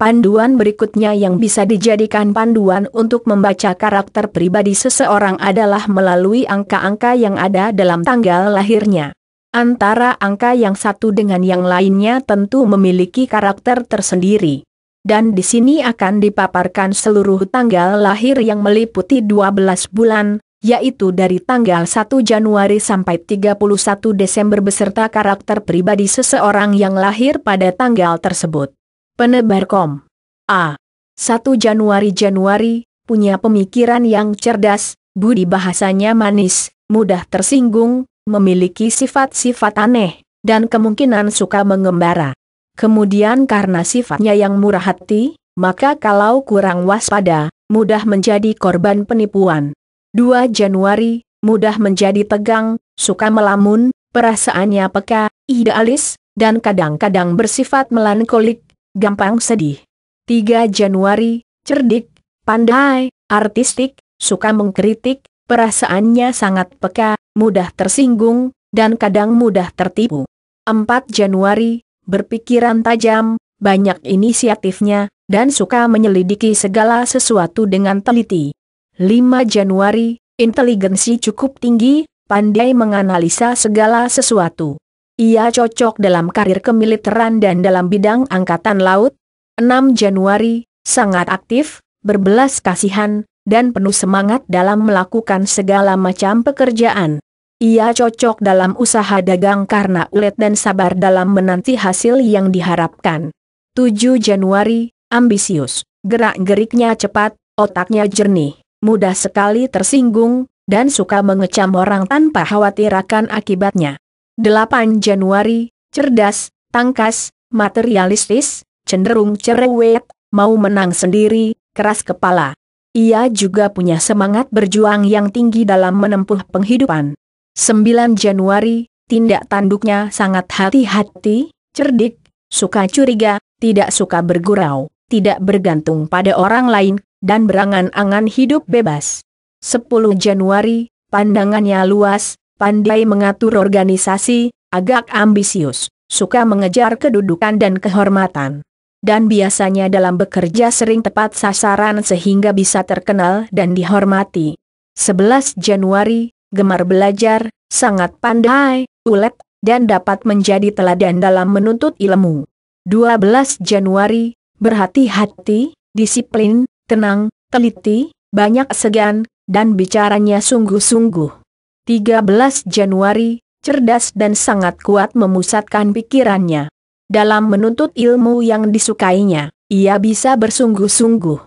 Panduan berikutnya yang bisa dijadikan panduan untuk membaca karakter pribadi seseorang adalah melalui angka-angka yang ada dalam tanggal lahirnya. Antara angka yang satu dengan yang lainnya tentu memiliki karakter tersendiri. Dan di sini akan dipaparkan seluruh tanggal lahir yang meliputi 12 bulan, yaitu dari tanggal 1 Januari sampai 31 Desember beserta karakter pribadi seseorang yang lahir pada tanggal tersebut. Penebar kom. A. 1 Januari-Januari, punya pemikiran yang cerdas, budi bahasanya manis, mudah tersinggung, memiliki sifat-sifat aneh, dan kemungkinan suka mengembara. Kemudian karena sifatnya yang murah hati, maka kalau kurang waspada, mudah menjadi korban penipuan. 2 Januari, mudah menjadi tegang, suka melamun, perasaannya peka, idealis, dan kadang-kadang bersifat melankolik, gampang sedih. 3 Januari, cerdik, pandai, artistik, suka mengkritik, perasaannya sangat peka, mudah tersinggung, dan kadang mudah tertipu. 4 Januari, berpikiran tajam, banyak inisiatifnya, dan suka menyelidiki segala sesuatu dengan teliti. 5 Januari, inteligensi cukup tinggi, pandai menganalisa segala sesuatu. Ia cocok dalam karir kemiliteran dan dalam bidang angkatan laut. 6 Januari, sangat aktif, berbelas kasihan, dan penuh semangat dalam melakukan segala macam pekerjaan. Ia cocok dalam usaha dagang karena ulet dan sabar dalam menanti hasil yang diharapkan. 7 Januari, ambisius, gerak-geriknya cepat, otaknya jernih, mudah sekali tersinggung, dan suka mengecam orang tanpa khawatir akan akibatnya. 8 Januari, cerdas, tangkas, materialistis, cenderung cerewet, mau menang sendiri, keras kepala. Ia juga punya semangat berjuang yang tinggi dalam menempuh penghidupan. 9 Januari, tindak tanduknya sangat hati-hati, cerdik, suka curiga, tidak suka bergurau, tidak bergantung pada orang lain, dan berangan-angan hidup bebas. 10 Januari, pandangannya luas, pandai mengatur organisasi, agak ambisius, suka mengejar kedudukan dan kehormatan. Dan biasanya dalam bekerja sering tepat sasaran sehingga bisa terkenal dan dihormati. 11 Januari, gemar belajar, sangat pandai, ulet, dan dapat menjadi teladan dalam menuntut ilmu. 12 Januari, berhati-hati, disiplin, tenang, teliti, banyak segan, dan bicaranya sungguh-sungguh. 13 Januari, cerdas dan sangat kuat memusatkan pikirannya. Dalam menuntut ilmu yang disukainya, ia bisa bersungguh-sungguh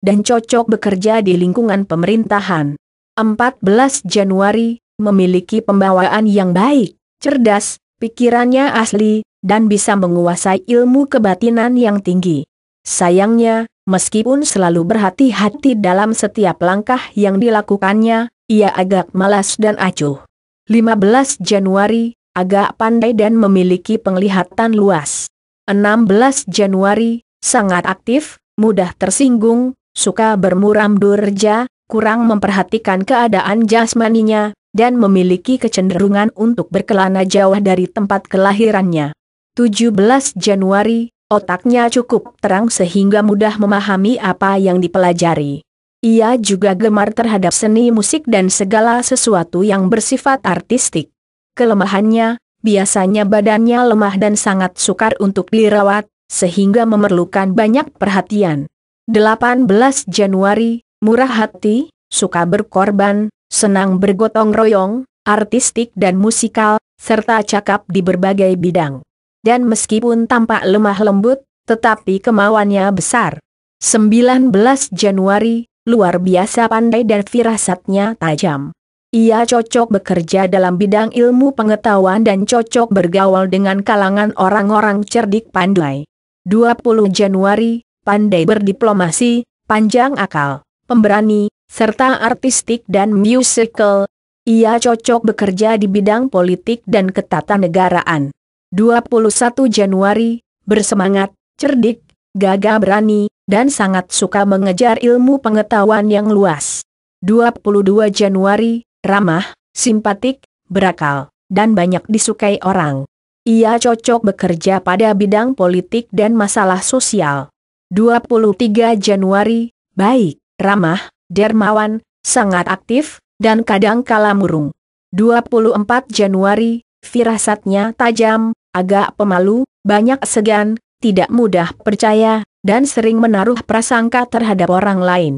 dan cocok bekerja di lingkungan pemerintahan. 14 Januari, memiliki pembawaan yang baik, cerdas, pikirannya asli, dan bisa menguasai ilmu kebatinan yang tinggi. Sayangnya, meskipun selalu berhati-hati dalam setiap langkah yang dilakukannya, ia agak malas dan acuh. 15 Januari, agak pandai dan memiliki penglihatan luas. 16 Januari, sangat aktif, mudah tersinggung, suka bermuram durja, kurang memperhatikan keadaan jasmaninya, dan memiliki kecenderungan untuk berkelana jauh dari tempat kelahirannya. 17 Januari, otaknya cukup terang sehingga mudah memahami apa yang dipelajari. Ia juga gemar terhadap seni musik dan segala sesuatu yang bersifat artistik. Kelemahannya, biasanya badannya lemah dan sangat sukar untuk dirawat, sehingga memerlukan banyak perhatian. 18 Januari, murah hati, suka berkorban, senang bergotong royong, artistik dan musikal, serta cakap di berbagai bidang. Dan meskipun tampak lemah lembut, tetapi kemauannya besar. 19 Januari, luar biasa pandai dan firasatnya tajam. Ia cocok bekerja dalam bidang ilmu pengetahuan dan cocok bergaul dengan kalangan orang-orang cerdik pandai. 20 Januari, pandai berdiplomasi, panjang akal, pemberani, serta artistik dan musical. Ia cocok bekerja di bidang politik dan ketatanegaraan. 21 Januari, bersemangat, cerdik, gagah berani, dan sangat suka mengejar ilmu pengetahuan yang luas. 22 Januari, ramah, simpatik, berakal, dan banyak disukai orang. Ia cocok bekerja pada bidang politik dan masalah sosial. 23 Januari, baik, ramah, dermawan, sangat aktif, dan kadang kala murung. 24 Januari, firasatnya tajam, agak pemalu, banyak segan, tidak mudah percaya, dan sering menaruh prasangka terhadap orang lain.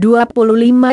25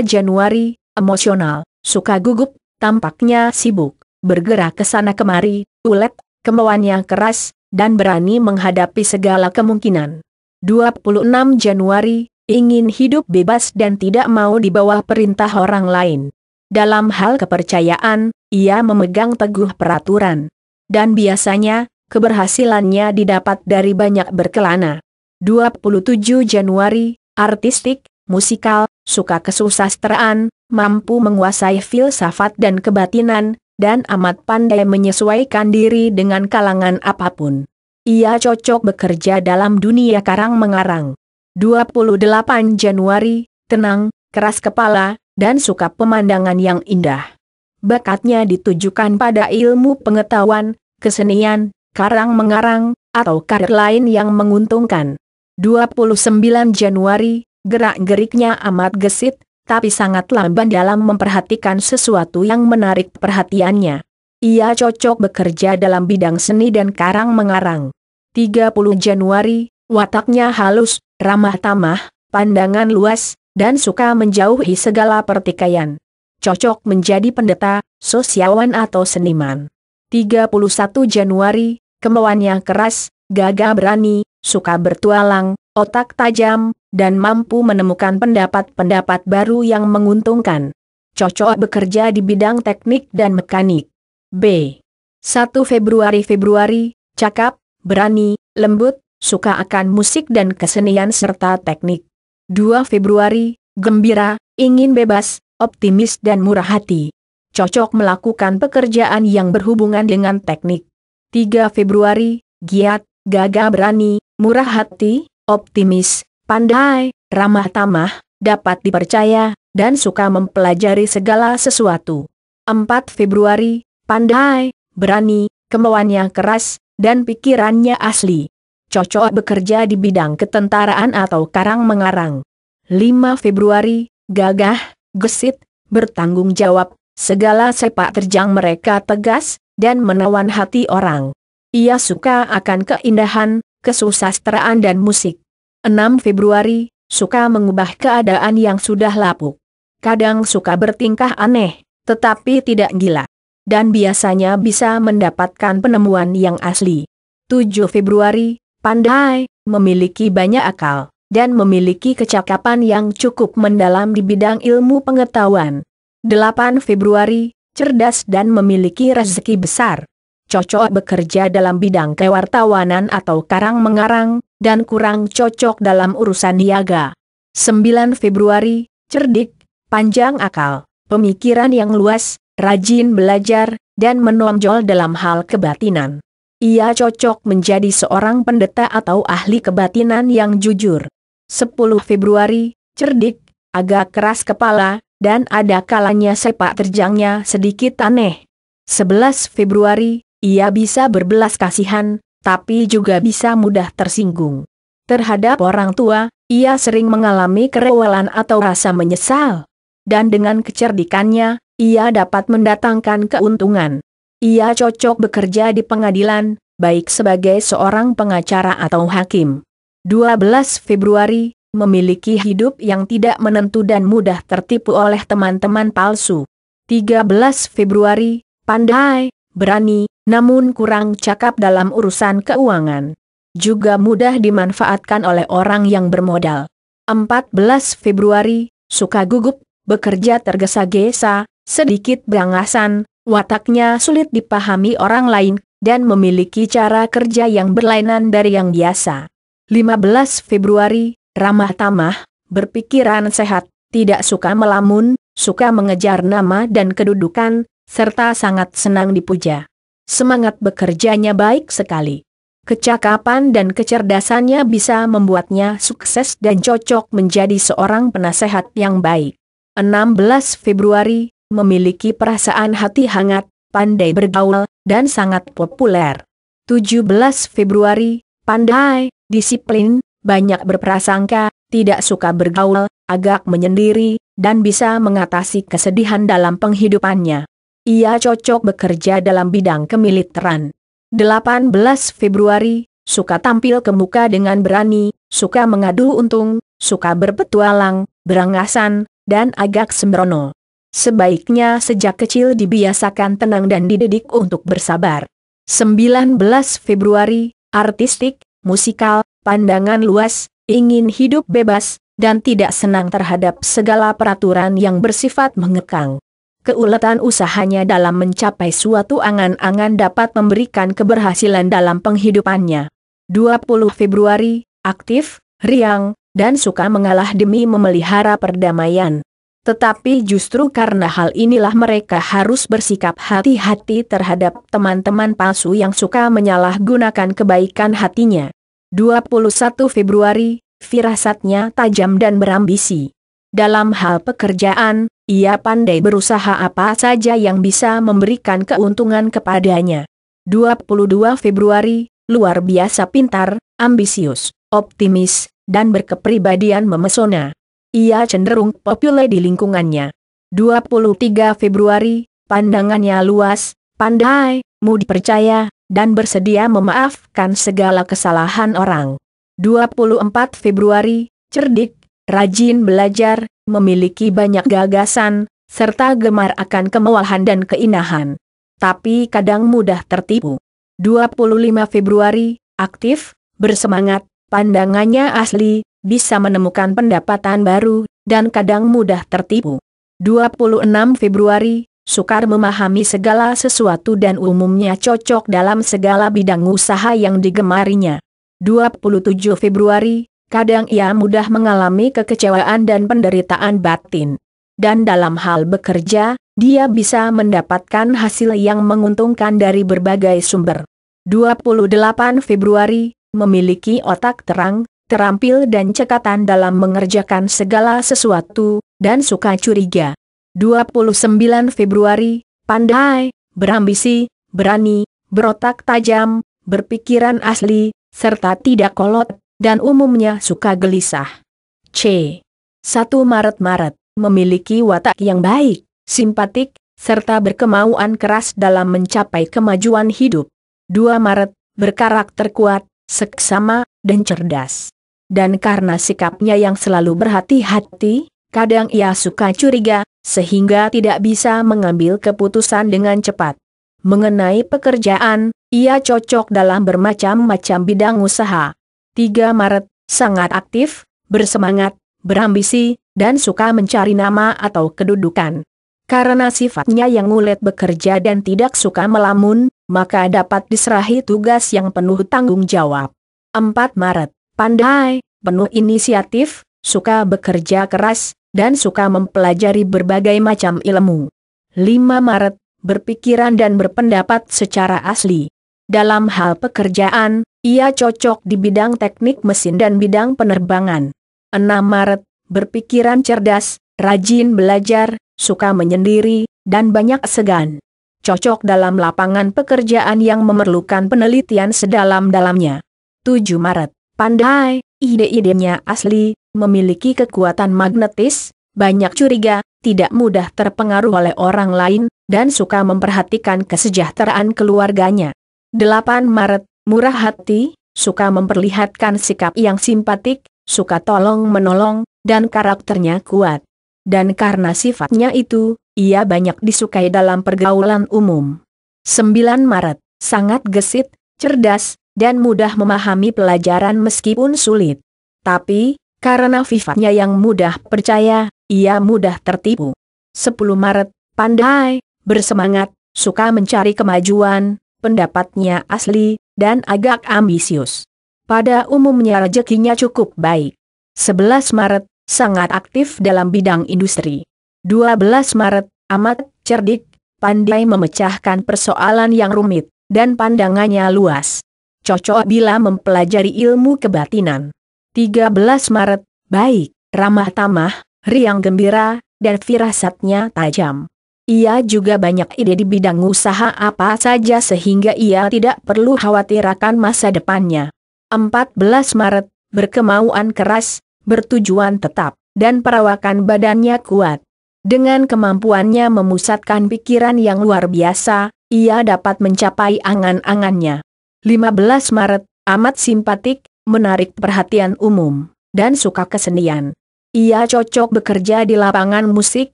Januari, emosional, suka gugup, tampaknya sibuk, bergerak ke sana kemari, ulet, kemauannya keras, dan berani menghadapi segala kemungkinan. 26 Januari, ingin hidup bebas dan tidak mau di bawah perintah orang lain. Dalam hal kepercayaan, ia memegang teguh peraturan. Dan biasanya, keberhasilannya didapat dari banyak berkelana. 27 Januari, artistik, musikal, suka kesusasteraan, mampu menguasai filsafat dan kebatinan, dan amat pandai menyesuaikan diri dengan kalangan apapun. Ia cocok bekerja dalam dunia karang mengarang. 28 Januari, tenang, keras kepala, dan suka pemandangan yang indah. Bakatnya ditujukan pada ilmu pengetahuan, kesenian, karang-mengarang, atau karir lain yang menguntungkan. 29 Januari, gerak-geriknya amat gesit, tapi sangat lamban dalam memperhatikan sesuatu yang menarik perhatiannya. Ia cocok bekerja dalam bidang seni dan karang-mengarang. 30 Januari, wataknya halus, ramah tamah, pandangan luas, dan suka menjauhi segala pertikaian. Cocok menjadi pendeta, sosiawan atau seniman. 31 Januari, kemauannya keras, gagah berani, suka bertualang, otak tajam, dan mampu menemukan pendapat-pendapat baru yang menguntungkan. Cocok bekerja di bidang teknik dan mekanik. B. 1 Februari-Februari, cakap, berani, lembut, suka akan musik dan kesenian serta teknik. 2 Februari, gembira, ingin bebas, optimis dan murah hati cocok melakukan pekerjaan yang berhubungan dengan teknik. 3 Februari, giat, gagah berani, murah hati, optimis, pandai, ramah tamah, dapat dipercaya, dan suka mempelajari segala sesuatu. 4 Februari, pandai, berani, kemauannya keras, dan pikirannya asli. Cocok bekerja di bidang ketentaraan atau karang mengarang. 5 Februari, gagah, gesit, bertanggung jawab, Segala sepak terjang mereka tegas, dan menawan hati orang. Ia suka akan keindahan, kesusasteraan dan musik. 6 Februari, suka mengubah keadaan yang sudah lapuk. Kadang suka bertingkah aneh, tetapi tidak gila. Dan biasanya bisa mendapatkan penemuan yang asli. 7 Februari, pandai, memiliki banyak akal, dan memiliki kecakapan yang cukup mendalam di bidang ilmu pengetahuan. 8 Februari, cerdas dan memiliki rezeki besar. Cocok bekerja dalam bidang kewartawanan atau karang mengarang, dan kurang cocok dalam urusan niaga. 9 Februari, cerdik, panjang akal, pemikiran yang luas, rajin belajar, dan menonjol dalam hal kebatinan. Ia cocok menjadi seorang pendeta atau ahli kebatinan yang jujur. 10 Februari, cerdik, agak keras kepala, dan ada kalanya sepak terjangnya sedikit aneh. 11 Februari, ia bisa berbelas kasihan, tapi juga bisa mudah tersinggung. Terhadap orang tua, ia sering mengalami kerewelan atau rasa menyesal. Dan dengan kecerdikannya, ia dapat mendatangkan keuntungan. Ia cocok bekerja di pengadilan, baik sebagai seorang pengacara atau hakim. 12 Februari, memiliki hidup yang tidak menentu dan mudah tertipu oleh teman-teman palsu. 13 Februari, pandai, berani, namun kurang cakap dalam urusan keuangan. Juga mudah dimanfaatkan oleh orang yang bermodal. 14 Februari, suka gugup, bekerja tergesa-gesa, sedikit berangasan, wataknya sulit dipahami orang lain, dan memiliki cara kerja yang berlainan dari yang biasa. 15 Februari, ramah tamah, berpikiran sehat, tidak suka melamun, suka mengejar nama dan kedudukan, serta sangat senang dipuja. Semangat bekerjanya baik sekali. Kecakapan dan kecerdasannya bisa membuatnya sukses dan cocok menjadi seorang penasehat yang baik. 16 Februari, memiliki perasaan hati hangat, pandai bergaul, dan sangat populer. 17 Februari, pandai, disiplin, banyak berprasangka, tidak suka bergaul, agak menyendiri, dan bisa mengatasi kesedihan dalam penghidupannya. Ia cocok bekerja dalam bidang kemiliteran. 18 Februari, suka tampil ke muka dengan berani, suka mengadu untung, suka berpetualang, berangasan, dan agak sembrono. Sebaiknya sejak kecil dibiasakan tenang dan dididik untuk bersabar. 19 Februari, artistik, musikal, pandangan luas, ingin hidup bebas, dan tidak senang terhadap segala peraturan yang bersifat mengekang. Keuletan usahanya dalam mencapai suatu angan-angan dapat memberikan keberhasilan dalam penghidupannya. 20 Februari, aktif, riang, dan suka mengalah demi memelihara perdamaian. Tetapi justru karena hal inilah mereka harus bersikap hati-hati terhadap teman-teman palsu yang suka menyalahgunakan kebaikan hatinya. 21 Februari, firasatnya tajam dan berambisi. Dalam hal pekerjaan, ia pandai berusaha apa saja yang bisa memberikan keuntungan kepadanya. 22 Februari, luar biasa pintar, ambisius, optimis, dan berkepribadian memesona. Ia cenderung populer di lingkungannya. 23 Februari, pandangannya luas, pandai, mudah percaya, dan bersedia memaafkan segala kesalahan orang. 24 Februari, cerdik, rajin belajar, memiliki banyak gagasan, serta gemar akan kemewahan dan keinahan. Tapi kadang mudah tertipu. 25 Februari, aktif, bersemangat, pandangannya asli, bisa menemukan pendapatan baru, dan kadang mudah tertipu. 26 Februari, sukar memahami segala sesuatu dan umumnya cocok dalam segala bidang usaha yang digemarinya. 27 Februari, kadang ia mudah mengalami kekecewaan dan penderitaan batin. Dan dalam hal bekerja, dia bisa mendapatkan hasil yang menguntungkan dari berbagai sumber. 28 Februari, memiliki otak terang, terampil dan cekatan dalam mengerjakan segala sesuatu, dan suka curiga. 29 Februari, pandai, berambisi, berani, berotak tajam, berpikiran asli, serta tidak kolot, dan umumnya suka gelisah. C. 1 Maret-Maret, memiliki watak yang baik, simpatik, serta berkemauan keras dalam mencapai kemajuan hidup. 2 Maret, berkarakter kuat, seksama, dan cerdas. Dan karena sikapnya yang selalu berhati-hati, kadang ia suka curiga, sehingga tidak bisa mengambil keputusan dengan cepat. Mengenai pekerjaan, ia cocok dalam bermacam-macam bidang usaha. 3 Maret, sangat aktif, bersemangat, berambisi, dan suka mencari nama atau kedudukan. Karena sifatnya yang ngulet bekerja dan tidak suka melamun, maka dapat diserahi tugas yang penuh tanggung jawab. 4 Maret, pandai, penuh inisiatif, suka bekerja keras, dan suka mempelajari berbagai macam ilmu. 5 Maret, berpikiran dan berpendapat secara asli. Dalam hal pekerjaan, ia cocok di bidang teknik mesin dan bidang penerbangan. 6 Maret, berpikiran cerdas, rajin belajar, suka menyendiri, dan banyak segan. Cocok dalam lapangan pekerjaan yang memerlukan penelitian sedalam-dalamnya. 7 Maret Pandai, ide-idenya asli, memiliki kekuatan magnetis, banyak curiga, tidak mudah terpengaruh oleh orang lain, dan suka memperhatikan kesejahteraan keluarganya. 8 Maret, murah hati, suka memperlihatkan sikap yang simpatik, suka tolong menolong, dan karakternya kuat. Dan karena sifatnya itu, ia banyak disukai dalam pergaulan umum. 9 Maret, sangat gesit, cerdas, dan mudah memahami pelajaran meskipun sulit. Tapi, karena sifatnya yang mudah percaya, ia mudah tertipu. 10 Maret, pandai, bersemangat, suka mencari kemajuan, pendapatnya asli, dan agak ambisius. Pada umumnya rezekinya cukup baik. 11 Maret, sangat aktif dalam bidang industri. 12 Maret, amat cerdik, pandai memecahkan persoalan yang rumit, dan pandangannya luas cocok bila mempelajari ilmu kebatinan. 13 Maret, baik, ramah tamah, riang gembira, dan firasatnya tajam. Ia juga banyak ide di bidang usaha apa saja sehingga ia tidak perlu khawatir akan masa depannya. 14 Maret, berkemauan keras, bertujuan tetap, dan perawakan badannya kuat. Dengan kemampuannya memusatkan pikiran yang luar biasa, ia dapat mencapai angan-angannya. 15 Maret, amat simpatik, menarik perhatian umum, dan suka kesenian. Ia cocok bekerja di lapangan musik,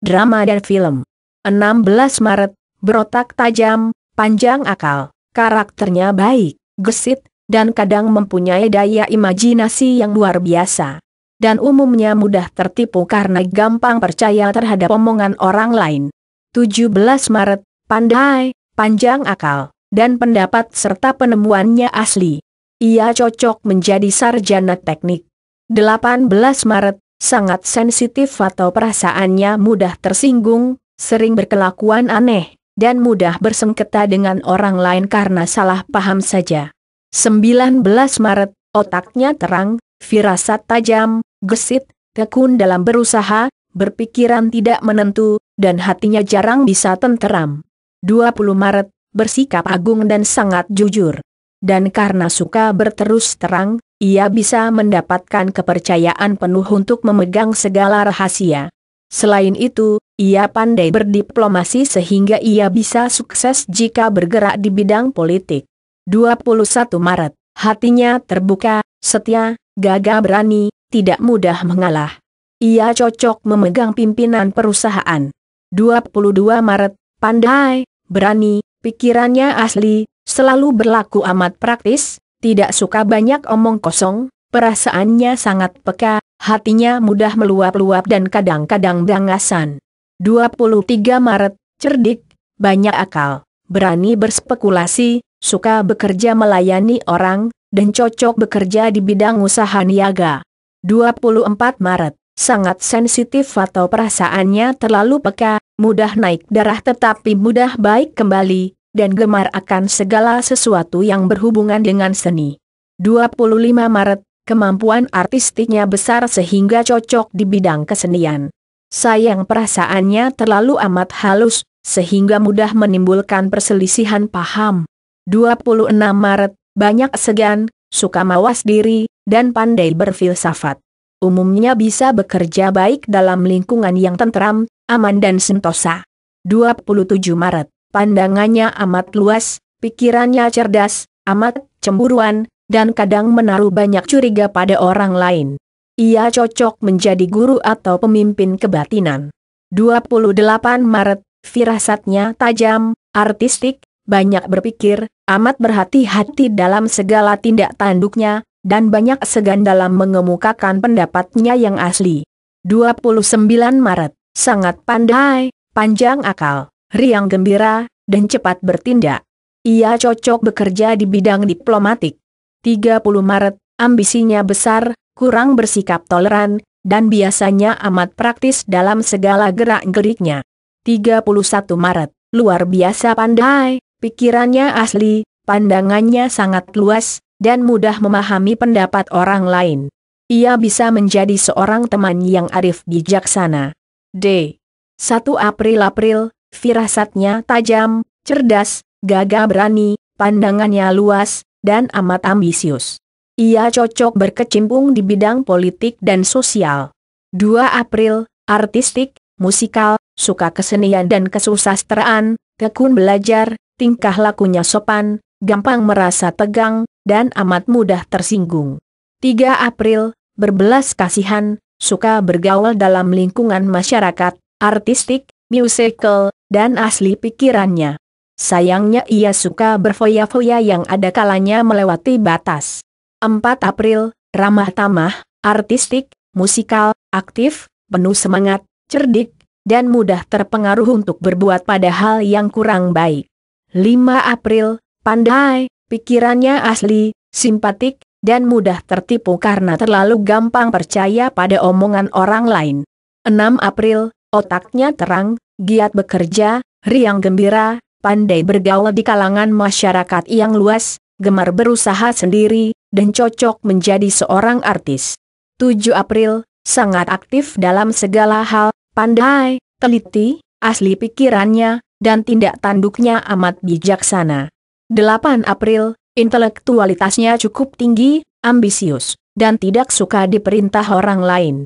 drama dan film. 16 Maret, berotak tajam, panjang akal, karakternya baik, gesit, dan kadang mempunyai daya imajinasi yang luar biasa. Dan umumnya mudah tertipu karena gampang percaya terhadap omongan orang lain. 17 Maret, pandai, panjang akal, dan pendapat serta penemuannya asli. Ia cocok menjadi sarjana teknik. 18 Maret, sangat sensitif atau perasaannya mudah tersinggung, sering berkelakuan aneh, dan mudah bersengketa dengan orang lain karena salah paham saja. 19 Maret, otaknya terang, firasat tajam, gesit, tekun dalam berusaha, berpikiran tidak menentu, dan hatinya jarang bisa tenteram. 20 Maret, bersikap agung dan sangat jujur. Dan karena suka berterus terang, ia bisa mendapatkan kepercayaan penuh untuk memegang segala rahasia. Selain itu, ia pandai berdiplomasi sehingga ia bisa sukses jika bergerak di bidang politik. 21 Maret, hatinya terbuka, setia, gagah berani, tidak mudah mengalah. Ia cocok memegang pimpinan perusahaan. 22 Maret, pandai, berani, Pikirannya asli, selalu berlaku amat praktis, tidak suka banyak omong kosong, perasaannya sangat peka, hatinya mudah meluap-luap dan kadang-kadang dangasan. 23 Maret, cerdik, banyak akal, berani berspekulasi, suka bekerja melayani orang, dan cocok bekerja di bidang usaha niaga. 24 Maret, sangat sensitif atau perasaannya terlalu peka, mudah naik darah tetapi mudah baik kembali, dan gemar akan segala sesuatu yang berhubungan dengan seni. 25 Maret, kemampuan artistiknya besar sehingga cocok di bidang kesenian. Sayang perasaannya terlalu amat halus, sehingga mudah menimbulkan perselisihan paham. 26 Maret, banyak segan, suka mawas diri, dan pandai berfilsafat. Umumnya bisa bekerja baik dalam lingkungan yang tentram, aman dan sentosa. 27 Maret pandangannya amat luas, pikirannya cerdas, amat cemburuan, dan kadang menaruh banyak curiga pada orang lain. Ia cocok menjadi guru atau pemimpin kebatinan. 28 Maret, firasatnya tajam, artistik, banyak berpikir, amat berhati-hati dalam segala tindak tanduknya, dan banyak segan dalam mengemukakan pendapatnya yang asli. 29 Maret, sangat pandai, panjang akal riang gembira, dan cepat bertindak. Ia cocok bekerja di bidang diplomatik. 30 Maret, ambisinya besar, kurang bersikap toleran, dan biasanya amat praktis dalam segala gerak-geriknya. 31 Maret, luar biasa pandai, pikirannya asli, pandangannya sangat luas, dan mudah memahami pendapat orang lain. Ia bisa menjadi seorang teman yang arif bijaksana. D. 1 April April, firasatnya tajam, cerdas, gagah berani, pandangannya luas, dan amat ambisius. Ia cocok berkecimpung di bidang politik dan sosial. 2 April, artistik, musikal, suka kesenian dan kesusastraan, tekun belajar, tingkah lakunya sopan, gampang merasa tegang, dan amat mudah tersinggung. 3 April, berbelas kasihan, suka bergaul dalam lingkungan masyarakat, artistik, musical, dan asli pikirannya. Sayangnya ia suka berfoya-foya yang ada kalanya melewati batas. 4 April, ramah tamah, artistik, musikal, aktif, penuh semangat, cerdik, dan mudah terpengaruh untuk berbuat pada hal yang kurang baik. 5 April, pandai, pikirannya asli, simpatik, dan mudah tertipu karena terlalu gampang percaya pada omongan orang lain. 6 April, Otaknya terang, giat bekerja, riang gembira, pandai bergaul di kalangan masyarakat yang luas, gemar berusaha sendiri, dan cocok menjadi seorang artis. 7 April, sangat aktif dalam segala hal, pandai, teliti, asli pikirannya, dan tindak tanduknya amat bijaksana. 8 April, intelektualitasnya cukup tinggi, ambisius, dan tidak suka diperintah orang lain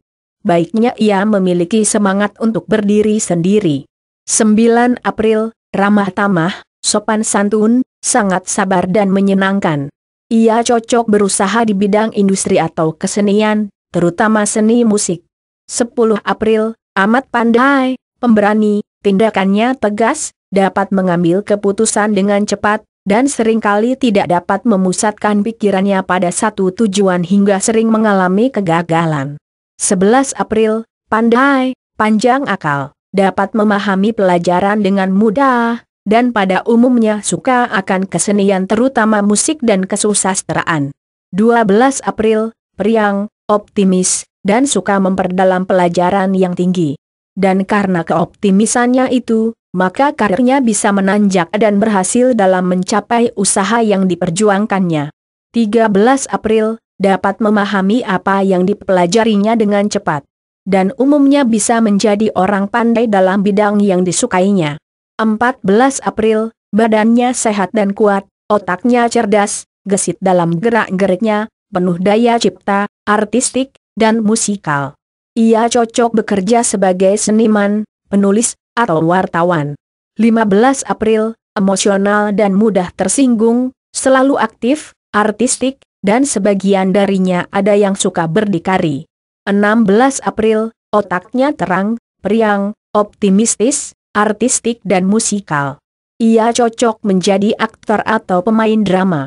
baiknya ia memiliki semangat untuk berdiri sendiri. 9 April, ramah tamah, sopan santun, sangat sabar dan menyenangkan. Ia cocok berusaha di bidang industri atau kesenian, terutama seni musik. 10 April, amat pandai, pemberani, tindakannya tegas, dapat mengambil keputusan dengan cepat, dan seringkali tidak dapat memusatkan pikirannya pada satu tujuan hingga sering mengalami kegagalan. 11 April, pandai, panjang akal, dapat memahami pelajaran dengan mudah, dan pada umumnya suka akan kesenian terutama musik dan kesusasteraan. 12 April, periang, optimis, dan suka memperdalam pelajaran yang tinggi. Dan karena keoptimisannya itu, maka karirnya bisa menanjak dan berhasil dalam mencapai usaha yang diperjuangkannya. 13 April, dapat memahami apa yang dipelajarinya dengan cepat, dan umumnya bisa menjadi orang pandai dalam bidang yang disukainya. 14 April, badannya sehat dan kuat, otaknya cerdas, gesit dalam gerak-geriknya, penuh daya cipta, artistik, dan musikal. Ia cocok bekerja sebagai seniman, penulis, atau wartawan. 15 April, emosional dan mudah tersinggung, selalu aktif, artistik, dan sebagian darinya ada yang suka berdikari. 16 April, otaknya terang, periang, optimistis, artistik dan musikal. Ia cocok menjadi aktor atau pemain drama.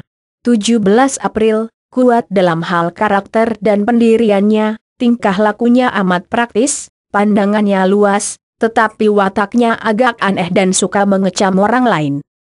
17 April, kuat dalam hal karakter dan pendiriannya, tingkah lakunya amat praktis, pandangannya luas, tetapi wataknya agak aneh dan suka mengecam orang lain.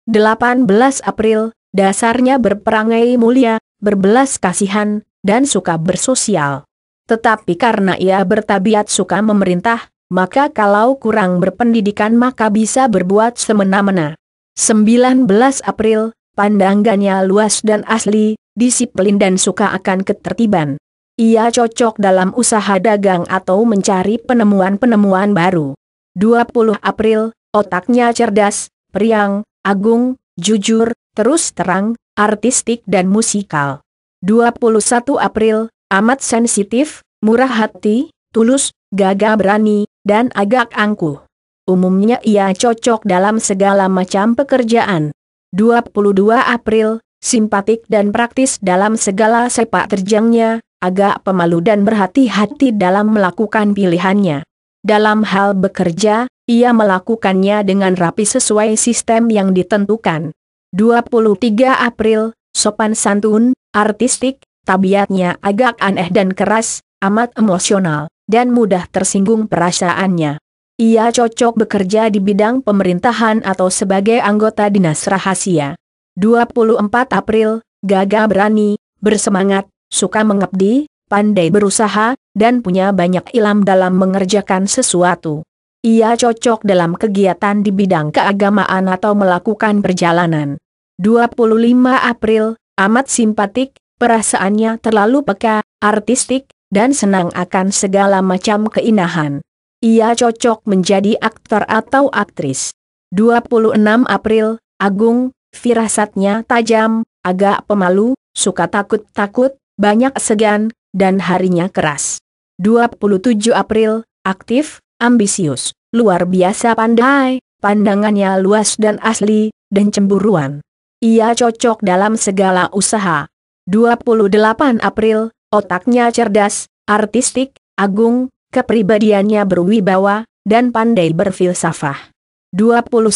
18 April, dasarnya berperangai mulia, berbelas kasihan, dan suka bersosial. Tetapi karena ia bertabiat suka memerintah, maka kalau kurang berpendidikan maka bisa berbuat semena-mena. 19 April, pandangannya luas dan asli, disiplin dan suka akan ketertiban. Ia cocok dalam usaha dagang atau mencari penemuan-penemuan baru. 20 April, otaknya cerdas, periang, agung, jujur, terus terang, artistik dan musikal. 21 April, amat sensitif, murah hati, tulus, gagah berani, dan agak angkuh. Umumnya ia cocok dalam segala macam pekerjaan. 22 April, simpatik dan praktis dalam segala sepak terjangnya, agak pemalu dan berhati-hati dalam melakukan pilihannya. Dalam hal bekerja, ia melakukannya dengan rapi sesuai sistem yang ditentukan. 23 April, sopan santun, artistik, tabiatnya agak aneh dan keras, amat emosional, dan mudah tersinggung perasaannya. Ia cocok bekerja di bidang pemerintahan atau sebagai anggota dinas rahasia. 24 April, gagah berani, bersemangat, suka mengabdi, pandai berusaha, dan punya banyak ilam dalam mengerjakan sesuatu. Ia cocok dalam kegiatan di bidang keagamaan atau melakukan perjalanan. 25 April, amat simpatik, perasaannya terlalu peka, artistik, dan senang akan segala macam keindahan Ia cocok menjadi aktor atau aktris. 26 April, Agung, firasatnya tajam, agak pemalu, suka takut-takut, banyak segan, dan harinya keras. 27 April, aktif, ambisius, luar biasa pandai, pandangannya luas dan asli, dan cemburuan. Ia cocok dalam segala usaha. 28 April, otaknya cerdas, artistik, agung, kepribadiannya berwibawa, dan pandai berfilsafah. 29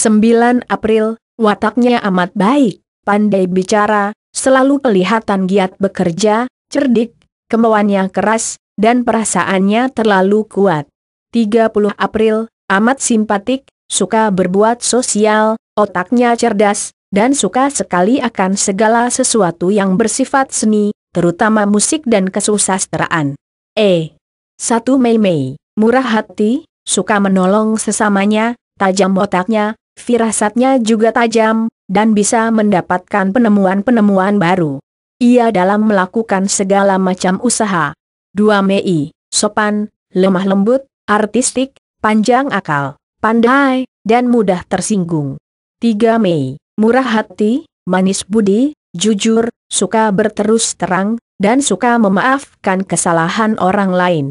April, wataknya amat baik, pandai bicara, selalu kelihatan giat bekerja, cerdik, kemauannya keras, dan perasaannya terlalu kuat. 30 April, amat simpatik, suka berbuat sosial, otaknya cerdas, dan suka sekali akan segala sesuatu yang bersifat seni, terutama musik dan kesusasteraan. E. Satu Mei Mei, murah hati, suka menolong sesamanya, tajam otaknya, firasatnya juga tajam, dan bisa mendapatkan penemuan-penemuan baru. Ia dalam melakukan segala macam usaha. 2 Mei, sopan, lemah lembut, artistik, panjang akal, pandai, dan mudah tersinggung. 3 Mei, murah hati, manis budi, jujur, suka berterus terang, dan suka memaafkan kesalahan orang lain.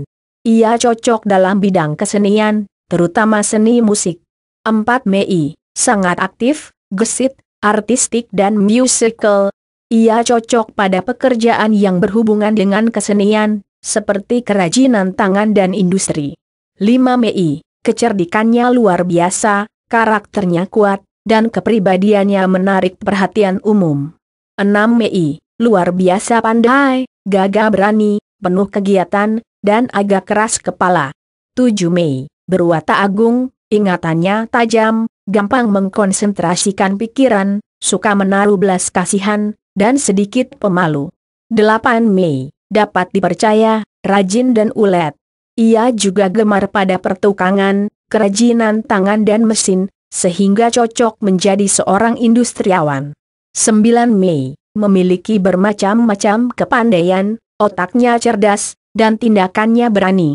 Ia cocok dalam bidang kesenian, terutama seni musik. 4. Mei, sangat aktif, gesit, artistik dan musical. Ia cocok pada pekerjaan yang berhubungan dengan kesenian, seperti kerajinan tangan dan industri. 5 Mei, kecerdikannya luar biasa, karakternya kuat, dan kepribadiannya menarik perhatian umum. 6 Mei, luar biasa pandai, gagah berani, penuh kegiatan, dan agak keras kepala. 7 Mei, berwata agung, ingatannya tajam, gampang mengkonsentrasikan pikiran, suka menaruh belas kasihan, dan sedikit pemalu. 8 Mei, dapat dipercaya, rajin dan ulet. Ia juga gemar pada pertukangan, kerajinan tangan dan mesin, sehingga cocok menjadi seorang industriawan. 9 Mei, memiliki bermacam-macam kepandaian, otaknya cerdas, dan tindakannya berani.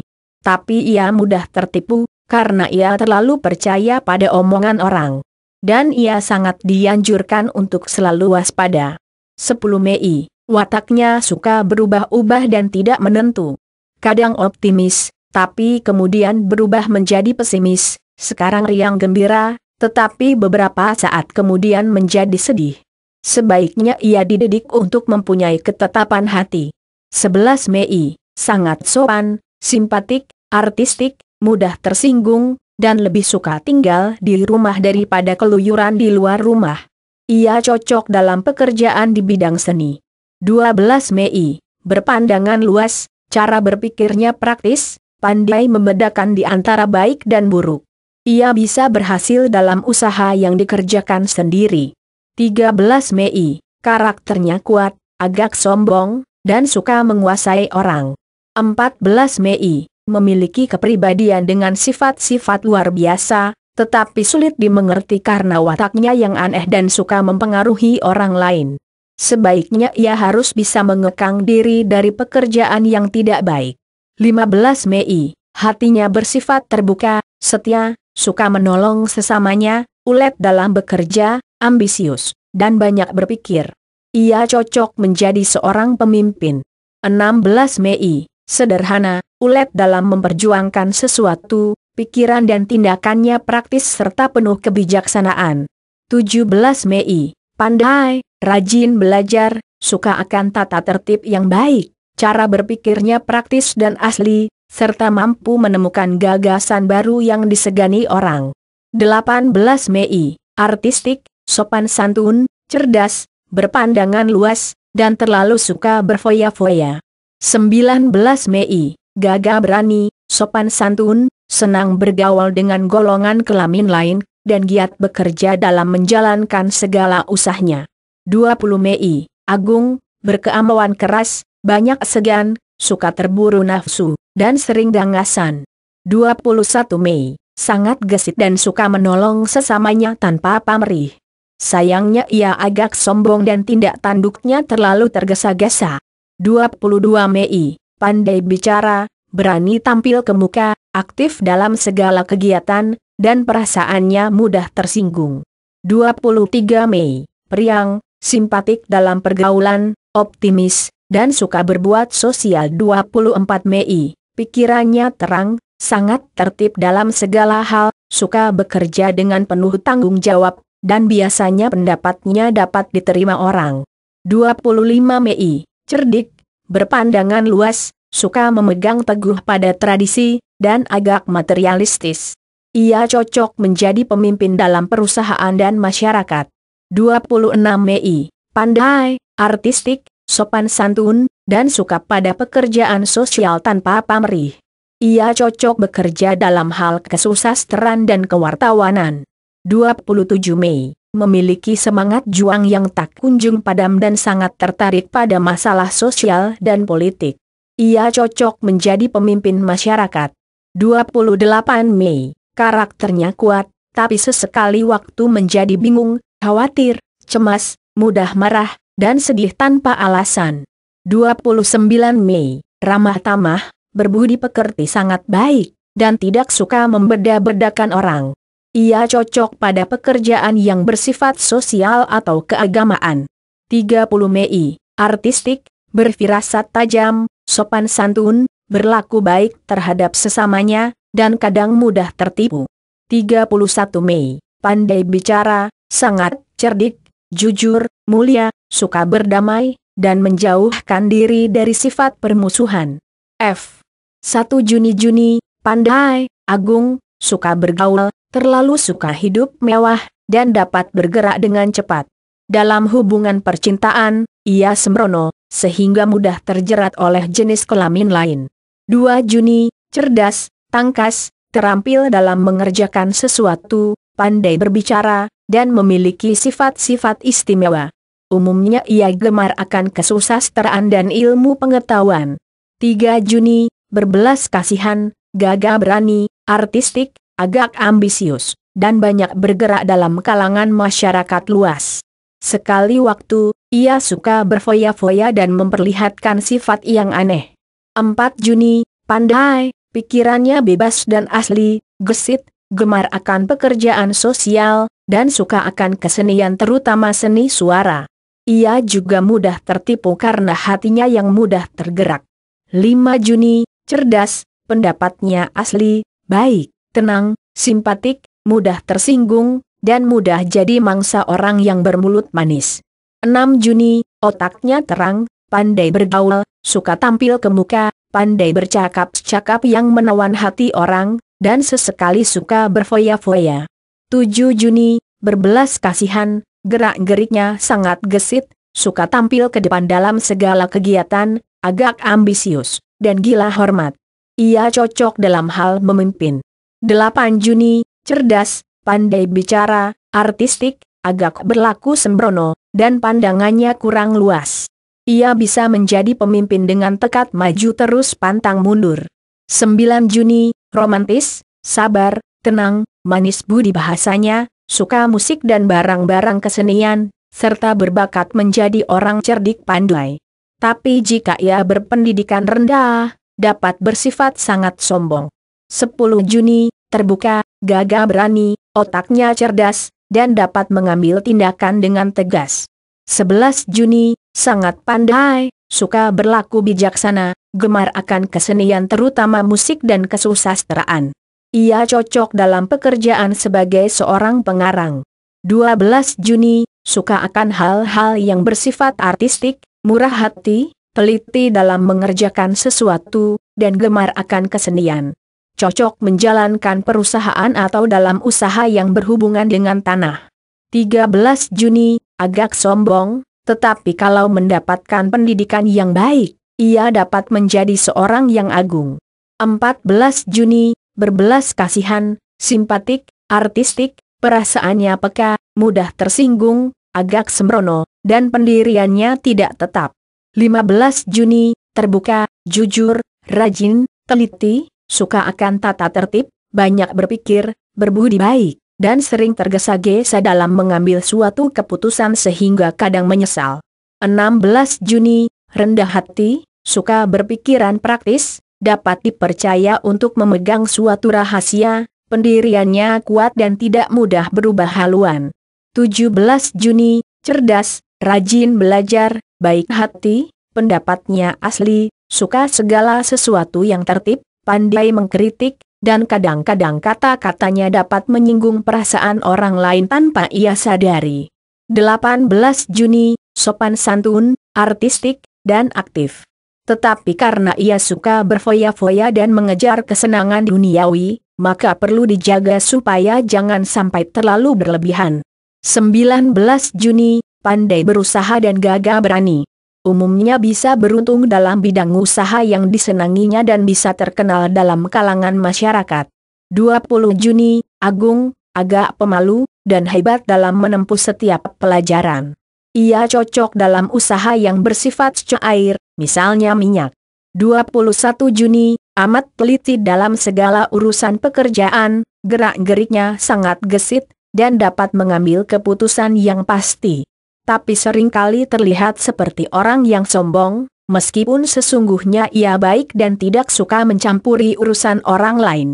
Tapi ia mudah tertipu, karena ia terlalu percaya pada omongan orang. Dan ia sangat dianjurkan untuk selalu waspada. 10 Mei, wataknya suka berubah-ubah dan tidak menentu. Kadang optimis, tapi kemudian berubah menjadi pesimis, sekarang riang gembira, tetapi beberapa saat kemudian menjadi sedih. Sebaiknya ia dididik untuk mempunyai ketetapan hati. 11 Mei, sangat sopan, simpatik, artistik, mudah tersinggung, dan lebih suka tinggal di rumah daripada keluyuran di luar rumah. Ia cocok dalam pekerjaan di bidang seni. 12 Mei, berpandangan luas, cara berpikirnya praktis, pandai membedakan di antara baik dan buruk. Ia bisa berhasil dalam usaha yang dikerjakan sendiri. 13 Mei, karakternya kuat, agak sombong, dan suka menguasai orang. 14 Mei, memiliki kepribadian dengan sifat-sifat luar biasa, tetapi sulit dimengerti karena wataknya yang aneh dan suka mempengaruhi orang lain. Sebaiknya ia harus bisa mengekang diri dari pekerjaan yang tidak baik. 15 Mei, hatinya bersifat terbuka, setia, suka menolong sesamanya, ulet dalam bekerja, ambisius, dan banyak berpikir. Ia cocok menjadi seorang pemimpin. 16 Mei, sederhana, ulet dalam memperjuangkan sesuatu, pikiran dan tindakannya praktis serta penuh kebijaksanaan. 17 Mei, pandai, rajin belajar, suka akan tata tertib yang baik, cara berpikirnya praktis dan asli, serta mampu menemukan gagasan baru yang disegani orang. 18 Mei, artistik, sopan santun, cerdas, berpandangan luas, dan terlalu suka berfoya-foya. 19 Mei, gagah berani, sopan santun, senang bergaul dengan golongan kelamin lain, dan giat bekerja dalam menjalankan segala usahanya. 20 Mei, Agung, berkeamuan keras, banyak segan, suka terburu nafsu, dan sering dangasan. 21 Mei, sangat gesit dan suka menolong sesamanya tanpa pamrih. Sayangnya ia agak sombong dan tindak tanduknya terlalu tergesa-gesa. 22 Mei, pandai bicara, berani tampil ke muka, aktif dalam segala kegiatan, dan perasaannya mudah tersinggung. 23 Mei, priang, simpatik dalam pergaulan, optimis, dan suka berbuat sosial 24 Mei. Pikirannya terang, sangat tertib dalam segala hal, suka bekerja dengan penuh tanggung jawab, dan biasanya pendapatnya dapat diterima orang. 25 Mei, cerdik, berpandangan luas, suka memegang teguh pada tradisi, dan agak materialistis. Ia cocok menjadi pemimpin dalam perusahaan dan masyarakat. 26 Mei, pandai, artistik, sopan santun, dan suka pada pekerjaan sosial tanpa pamrih. Ia cocok bekerja dalam hal kesusasteran dan kewartawanan. 27 Mei, memiliki semangat juang yang tak kunjung padam dan sangat tertarik pada masalah sosial dan politik. Ia cocok menjadi pemimpin masyarakat. 28 Mei, karakternya kuat, tapi sesekali waktu menjadi bingung, khawatir, cemas, mudah marah, dan sedih tanpa alasan. 29 Mei, ramah tamah, berbudi pekerti sangat baik, dan tidak suka membeda-bedakan orang. Ia cocok pada pekerjaan yang bersifat sosial atau keagamaan. 30 Mei, artistik, berfirasat tajam, sopan santun, berlaku baik terhadap sesamanya, dan kadang mudah tertipu. 31 Mei, pandai bicara, sangat cerdik, jujur, mulia, suka berdamai, dan menjauhkan diri dari sifat permusuhan. F. 1 Juni-Juni, pandai, agung, suka bergaul, terlalu suka hidup mewah, dan dapat bergerak dengan cepat. Dalam hubungan percintaan, ia sembrono, sehingga mudah terjerat oleh jenis kelamin lain. 2 Juni, cerdas, tangkas, terampil dalam mengerjakan sesuatu, pandai berbicara, dan memiliki sifat-sifat istimewa umumnya ia gemar akan kesusasteraan dan ilmu pengetahuan. 3 Juni, berbelas kasihan, gagah berani, artistik, agak ambisius, dan banyak bergerak dalam kalangan masyarakat luas. Sekali waktu, ia suka berfoya-foya dan memperlihatkan sifat yang aneh. 4 Juni, pandai, pikirannya bebas dan asli, gesit, gemar akan pekerjaan sosial, dan suka akan kesenian terutama seni suara. Ia juga mudah tertipu karena hatinya yang mudah tergerak. 5 Juni, cerdas, pendapatnya asli, baik, tenang, simpatik, mudah tersinggung, dan mudah jadi mangsa orang yang bermulut manis. 6 Juni, otaknya terang, pandai bergaul, suka tampil ke muka, pandai bercakap-cakap yang menawan hati orang, dan sesekali suka berfoya-foya. 7 Juni, berbelas kasihan, Gerak-geriknya sangat gesit, suka tampil ke depan dalam segala kegiatan, agak ambisius, dan gila hormat. Ia cocok dalam hal memimpin. 8 Juni, cerdas, pandai bicara, artistik, agak berlaku sembrono, dan pandangannya kurang luas. Ia bisa menjadi pemimpin dengan tekad maju terus pantang mundur. 9 Juni, romantis, sabar, tenang, manis budi bahasanya, suka musik dan barang-barang kesenian, serta berbakat menjadi orang cerdik pandai. Tapi jika ia berpendidikan rendah, dapat bersifat sangat sombong. 10 Juni, terbuka, gagah berani, otaknya cerdas, dan dapat mengambil tindakan dengan tegas. 11 Juni, sangat pandai, suka berlaku bijaksana, gemar akan kesenian terutama musik dan kesusasteraan. Ia cocok dalam pekerjaan sebagai seorang pengarang. 12 Juni, suka akan hal-hal yang bersifat artistik, murah hati, teliti dalam mengerjakan sesuatu, dan gemar akan kesenian. Cocok menjalankan perusahaan atau dalam usaha yang berhubungan dengan tanah. 13 Juni, agak sombong, tetapi kalau mendapatkan pendidikan yang baik, ia dapat menjadi seorang yang agung. 14 Juni, berbelas kasihan, simpatik, artistik, perasaannya peka, mudah tersinggung, agak sembrono, dan pendiriannya tidak tetap. 15 Juni, terbuka, jujur, rajin, teliti, suka akan tata tertib, banyak berpikir, berbudi baik, dan sering tergesa-gesa dalam mengambil suatu keputusan sehingga kadang menyesal. 16 Juni, rendah hati, suka berpikiran praktis, dapat dipercaya untuk memegang suatu rahasia, pendiriannya kuat dan tidak mudah berubah haluan. 17 Juni, cerdas, rajin belajar, baik hati, pendapatnya asli, suka segala sesuatu yang tertib, pandai mengkritik, dan kadang-kadang kata-katanya dapat menyinggung perasaan orang lain tanpa ia sadari. 18 Juni, sopan santun, artistik, dan aktif. Tetapi karena ia suka berfoya-foya dan mengejar kesenangan duniawi, maka perlu dijaga supaya jangan sampai terlalu berlebihan. 19 Juni, pandai berusaha dan gagah berani. Umumnya bisa beruntung dalam bidang usaha yang disenanginya dan bisa terkenal dalam kalangan masyarakat. 20 Juni, Agung, agak pemalu, dan hebat dalam menempuh setiap pelajaran. Ia cocok dalam usaha yang bersifat cair, misalnya minyak. 21 Juni, amat teliti dalam segala urusan pekerjaan, gerak-geriknya sangat gesit, dan dapat mengambil keputusan yang pasti. Tapi seringkali terlihat seperti orang yang sombong, meskipun sesungguhnya ia baik dan tidak suka mencampuri urusan orang lain.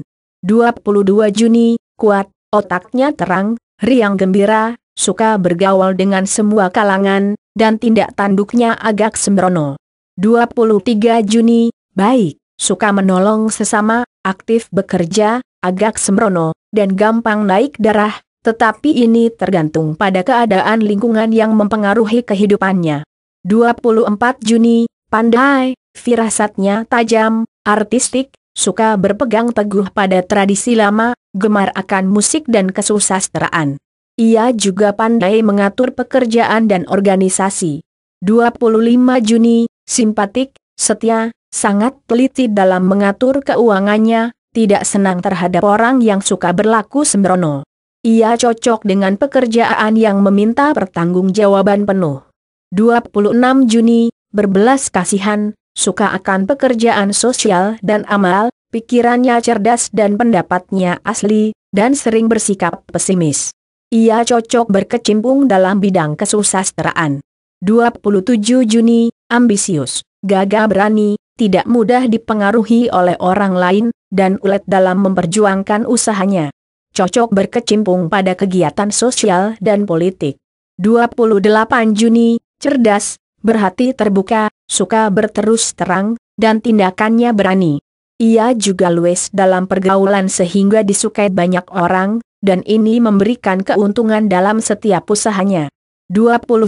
22 Juni, kuat, otaknya terang, riang gembira, suka bergaul dengan semua kalangan, dan tindak tanduknya agak sembrono. 23 Juni, baik, suka menolong sesama, aktif bekerja, agak sembrono, dan gampang naik darah, tetapi ini tergantung pada keadaan lingkungan yang mempengaruhi kehidupannya. 24 Juni, pandai, firasatnya tajam, artistik, suka berpegang teguh pada tradisi lama, gemar akan musik dan kesusasteraan. Ia juga pandai mengatur pekerjaan dan organisasi. 25 Juni, simpatik, setia, sangat teliti dalam mengatur keuangannya, tidak senang terhadap orang yang suka berlaku sembrono. Ia cocok dengan pekerjaan yang meminta pertanggungjawaban penuh. 26 Juni, berbelas kasihan, suka akan pekerjaan sosial dan amal, pikirannya cerdas dan pendapatnya asli, dan sering bersikap pesimis. Ia cocok berkecimpung dalam bidang kesusasteraan. 27 Juni, ambisius, gagah berani, tidak mudah dipengaruhi oleh orang lain, dan ulet dalam memperjuangkan usahanya. Cocok berkecimpung pada kegiatan sosial dan politik. 28 Juni, cerdas, berhati terbuka, suka berterus terang, dan tindakannya berani. Ia juga luwes dalam pergaulan sehingga disukai banyak orang, dan ini memberikan keuntungan dalam setiap usahanya. 29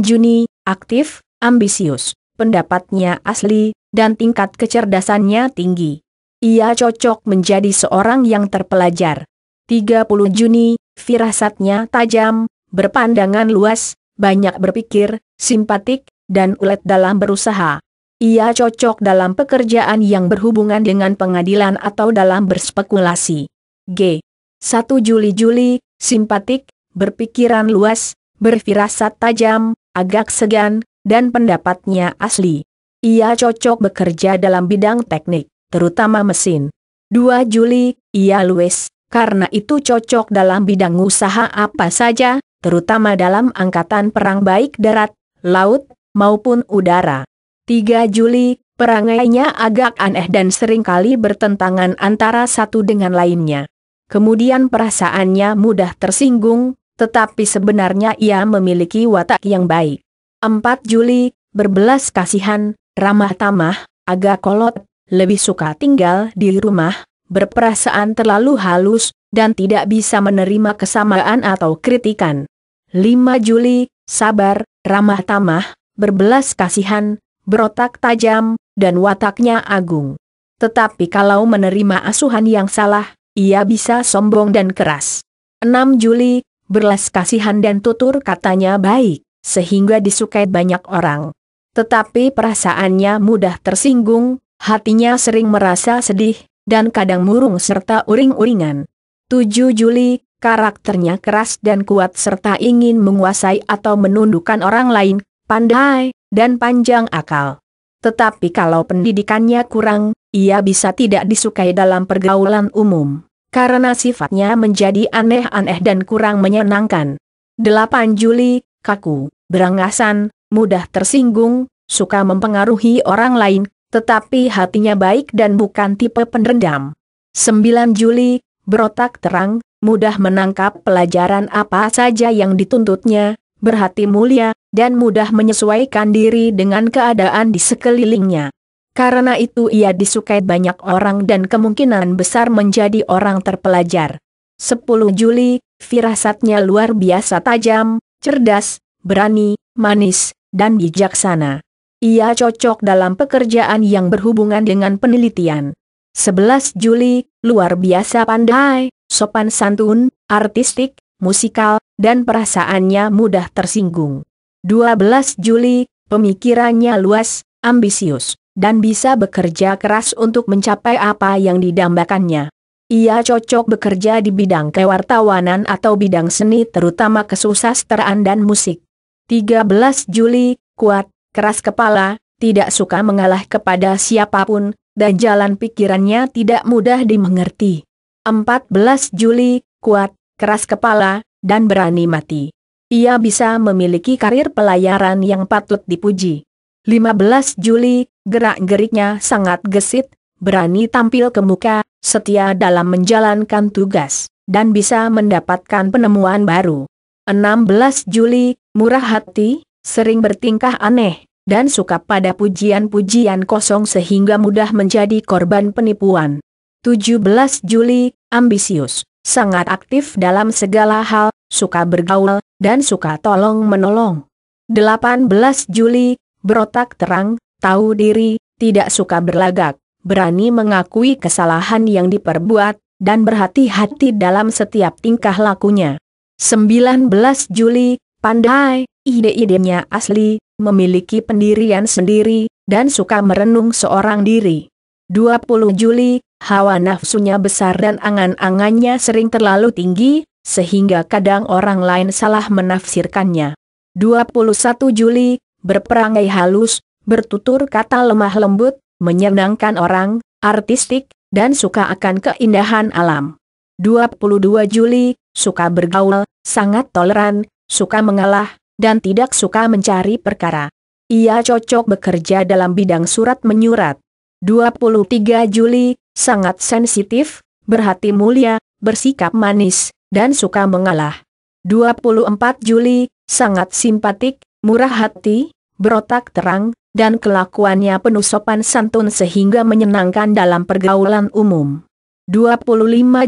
Juni, aktif, ambisius, pendapatnya asli, dan tingkat kecerdasannya tinggi. Ia cocok menjadi seorang yang terpelajar. 30 Juni, firasatnya tajam, berpandangan luas, banyak berpikir, simpatik, dan ulet dalam berusaha. Ia cocok dalam pekerjaan yang berhubungan dengan pengadilan atau dalam berspekulasi. G. 1 Juli-Juli, simpatik, berpikiran luas, berfirasat tajam, agak segan, dan pendapatnya asli. Ia cocok bekerja dalam bidang teknik, terutama mesin. 2 Juli, ia luwes, karena itu cocok dalam bidang usaha apa saja, terutama dalam angkatan perang baik darat, laut, maupun udara. 3 Juli, perangainya agak aneh dan seringkali bertentangan antara satu dengan lainnya. Kemudian perasaannya mudah tersinggung, tetapi sebenarnya ia memiliki watak yang baik. 4 Juli, berbelas kasihan, ramah tamah, agak kolot, lebih suka tinggal di rumah, berperasaan terlalu halus, dan tidak bisa menerima kesamaan atau kritikan. 5 Juli, sabar, ramah tamah, berbelas kasihan, berotak tajam, dan wataknya agung. Tetapi kalau menerima asuhan yang salah, ia bisa sombong dan keras. 6 Juli, berlas kasihan dan tutur katanya baik, sehingga disukai banyak orang. Tetapi perasaannya mudah tersinggung, hatinya sering merasa sedih, dan kadang murung serta uring-uringan. 7 Juli, karakternya keras dan kuat serta ingin menguasai atau menundukkan orang lain, pandai, dan panjang akal. Tetapi kalau pendidikannya kurang, ia bisa tidak disukai dalam pergaulan umum karena sifatnya menjadi aneh-aneh dan kurang menyenangkan. 8 Juli, kaku, berangasan, mudah tersinggung, suka mempengaruhi orang lain, tetapi hatinya baik dan bukan tipe pendendam. 9 Juli, berotak terang, mudah menangkap pelajaran apa saja yang dituntutnya, berhati mulia, dan mudah menyesuaikan diri dengan keadaan di sekelilingnya. Karena itu ia disukai banyak orang dan kemungkinan besar menjadi orang terpelajar. 10 Juli, firasatnya luar biasa tajam, cerdas, berani, manis, dan bijaksana. Ia cocok dalam pekerjaan yang berhubungan dengan penelitian. 11 Juli, luar biasa pandai, sopan santun, artistik, musikal, dan perasaannya mudah tersinggung. 12 Juli, pemikirannya luas, ambisius, dan bisa bekerja keras untuk mencapai apa yang didambakannya. Ia cocok bekerja di bidang kewartawanan atau bidang seni terutama kesusasteraan dan musik. 13 Juli, kuat, keras kepala, tidak suka mengalah kepada siapapun, dan jalan pikirannya tidak mudah dimengerti. 14 Juli, kuat, keras kepala, dan berani mati. Ia bisa memiliki karir pelayaran yang patut dipuji. 15 Juli, gerak-geriknya sangat gesit, berani tampil ke muka, setia dalam menjalankan tugas, dan bisa mendapatkan penemuan baru. 16 Juli, murah hati, sering bertingkah aneh, dan suka pada pujian-pujian kosong sehingga mudah menjadi korban penipuan. 17 Juli, ambisius, sangat aktif dalam segala hal, suka bergaul, dan suka tolong-menolong. 18 Juli, berotak terang, tahu diri, tidak suka berlagak, berani mengakui kesalahan yang diperbuat, dan berhati-hati dalam setiap tingkah lakunya. 19 Juli, pandai, ide-idenya asli, memiliki pendirian sendiri, dan suka merenung seorang diri. 20 Juli, hawa nafsunya besar dan angan-angannya sering terlalu tinggi, sehingga kadang orang lain salah menafsirkannya. 21 Juli, berperangai halus, bertutur kata lemah lembut, menyenangkan orang, artistik, dan suka akan keindahan alam. 22 Juli, suka bergaul, sangat toleran, suka mengalah, dan tidak suka mencari perkara. Ia cocok bekerja dalam bidang surat-menyurat. 23 Juli, sangat sensitif, berhati mulia, bersikap manis, dan suka mengalah. 24 Juli, sangat simpatik, murah hati, berotak terang, dan kelakuannya penuh sopan santun sehingga menyenangkan dalam pergaulan umum. 25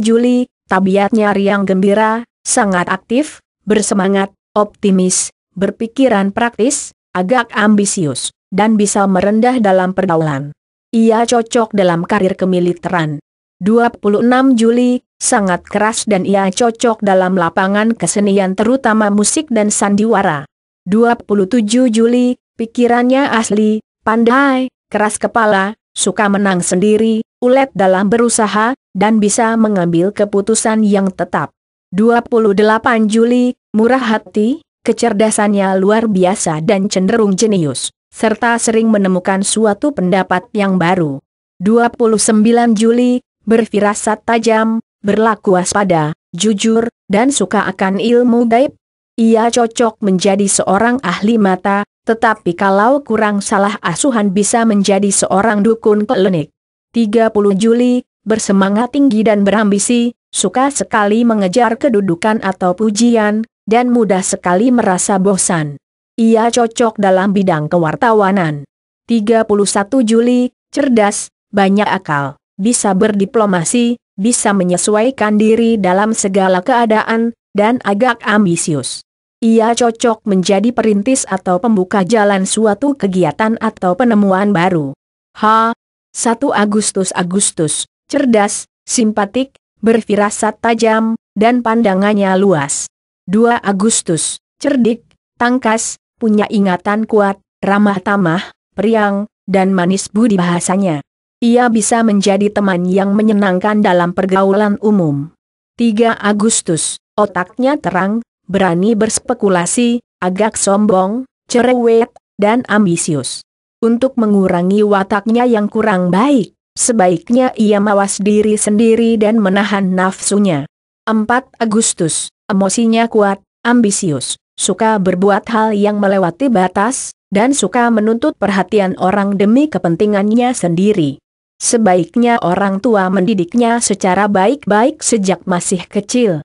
Juli, tabiatnya riang gembira, sangat aktif, bersemangat, optimis, berpikiran praktis, agak ambisius, dan bisa merendah dalam pergaulan. Ia cocok dalam karir kemiliteran. 26 Juli, sangat keras dan ia cocok dalam lapangan kesenian terutama musik dan sandiwara. 27 Juli, Pikirannya asli, pandai, keras kepala, suka menang sendiri, ulet dalam berusaha, dan bisa mengambil keputusan yang tetap. 28 Juli, murah hati, kecerdasannya luar biasa dan cenderung jenius, serta sering menemukan suatu pendapat yang baru. 29 Juli, berfirasat tajam, berlaku waspada, jujur, dan suka akan ilmu gaib, ia cocok menjadi seorang ahli mata, tetapi kalau kurang salah asuhan bisa menjadi seorang dukun klinik. 30 Juli, bersemangat tinggi dan berambisi, suka sekali mengejar kedudukan atau pujian, dan mudah sekali merasa bosan. Ia cocok dalam bidang kewartawanan. 31 Juli, cerdas, banyak akal, bisa berdiplomasi, bisa menyesuaikan diri dalam segala keadaan, dan agak ambisius. Ia cocok menjadi perintis atau pembuka jalan suatu kegiatan atau penemuan baru. Ha, 1 Agustus-Agustus, cerdas, simpatik, berfirasat tajam, dan pandangannya luas. 2 Agustus, cerdik, tangkas, punya ingatan kuat, ramah tamah, priang, dan manis budi bahasanya. Ia bisa menjadi teman yang menyenangkan dalam pergaulan umum. 3 Agustus, otaknya terang, berani berspekulasi, agak sombong, cerewet, dan ambisius. Untuk mengurangi wataknya yang kurang baik, sebaiknya ia mawas diri sendiri dan menahan nafsunya. 4 Agustus, emosinya kuat, ambisius, suka berbuat hal yang melewati batas, dan suka menuntut perhatian orang demi kepentingannya sendiri. Sebaiknya orang tua mendidiknya secara baik-baik sejak masih kecil.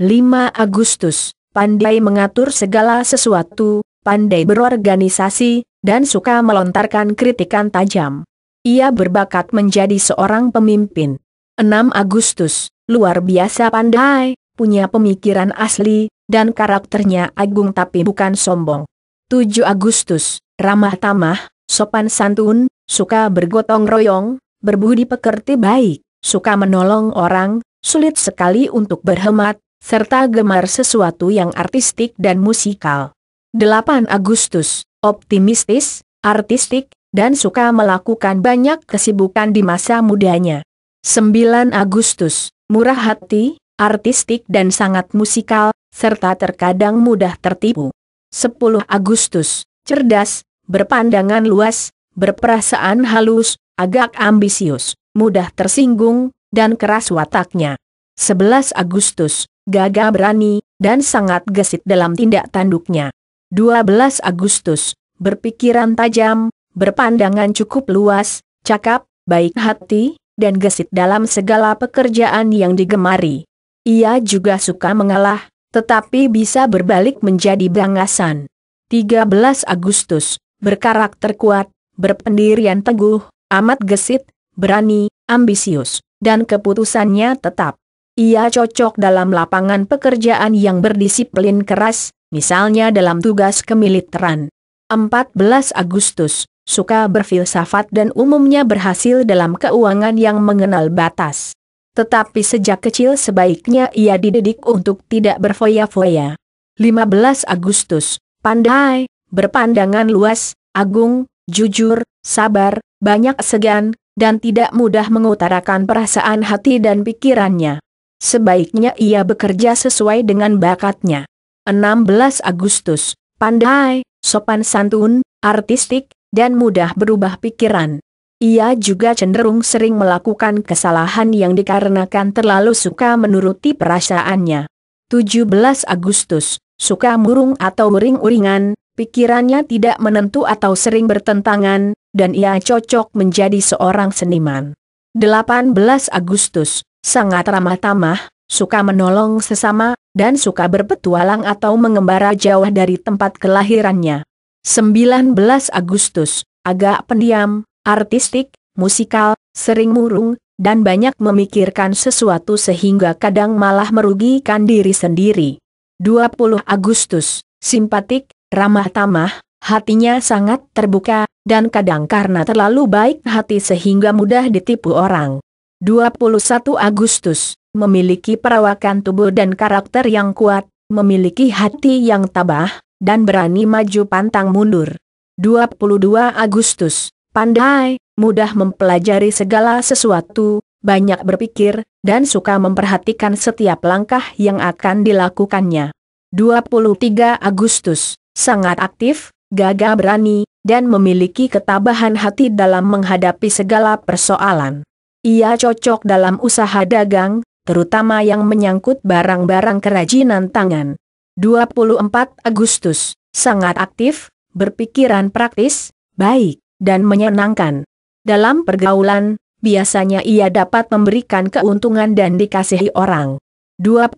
5 Agustus, pandai mengatur segala sesuatu, pandai berorganisasi, dan suka melontarkan kritikan tajam. Ia berbakat menjadi seorang pemimpin. 6 Agustus, luar biasa pandai, punya pemikiran asli, dan karakternya agung tapi bukan sombong. 7 Agustus, ramah tamah, sopan santun, suka bergotong royong, berbudi pekerti baik, suka menolong orang, sulit sekali untuk berhemat, serta gemar sesuatu yang artistik dan musikal. 8 Agustus, optimistis, artistik, dan suka melakukan banyak kesibukan di masa mudanya. 9 Agustus, murah hati, artistik dan sangat musikal, serta terkadang mudah tertipu. 10 Agustus, cerdas, berpandangan luas, berperasaan halus, agak ambisius, mudah tersinggung, dan keras wataknya. 11 Agustus, gagah berani, dan sangat gesit dalam tindak tanduknya. 12 Agustus, berpikiran tajam, berpandangan cukup luas, cakap, baik hati, dan gesit dalam segala pekerjaan yang digemari. Ia juga suka mengalah, tetapi bisa berbalik menjadi bangasan. 13 Agustus, berkarakter kuat, berpendirian teguh, amat gesit, berani, ambisius, dan keputusannya tetap. Ia cocok dalam lapangan pekerjaan yang berdisiplin keras, misalnya dalam tugas kemiliteran. 14 Agustus, suka berfilsafat dan umumnya berhasil dalam keuangan yang mengenal batas. Tetapi sejak kecil sebaiknya ia dididik untuk tidak berfoya-foya. 15 Agustus, pandai, berpandangan luas, agung, jujur, sabar, banyak segan, dan tidak mudah mengutarakan perasaan hati dan pikirannya. Sebaiknya ia bekerja sesuai dengan bakatnya. 16 Agustus, pandai, sopan santun, artistik, dan mudah berubah pikiran. Ia juga cenderung sering melakukan kesalahan yang dikarenakan terlalu suka menuruti perasaannya. 17 Agustus, suka murung atau uring-uringan, pikirannya tidak menentu atau sering bertentangan, dan ia cocok menjadi seorang seniman. 18 Agustus, sangat ramah tamah, suka menolong sesama, dan suka berpetualang atau mengembara jauh dari tempat kelahirannya. 19 Agustus, agak pendiam, artistik, musikal, sering murung, dan banyak memikirkan sesuatu sehingga kadang malah merugikan diri sendiri. 20 Agustus, simpatik, ramah tamah, hatinya sangat terbuka, dan kadang karena terlalu baik hati sehingga mudah ditipu orang. 21 Agustus, memiliki perawakan tubuh dan karakter yang kuat, memiliki hati yang tabah, dan berani maju pantang mundur. 22 Agustus, pandai, mudah mempelajari segala sesuatu, banyak berpikir, dan suka memperhatikan setiap langkah yang akan dilakukannya. 23 Agustus, sangat aktif, gagah berani, dan memiliki ketabahan hati dalam menghadapi segala persoalan. Ia cocok dalam usaha dagang, terutama yang menyangkut barang-barang kerajinan tangan. 24 Agustus, sangat aktif, berpikiran praktis, baik, dan menyenangkan. Dalam pergaulan, biasanya ia dapat memberikan keuntungan dan dikasihi orang. 25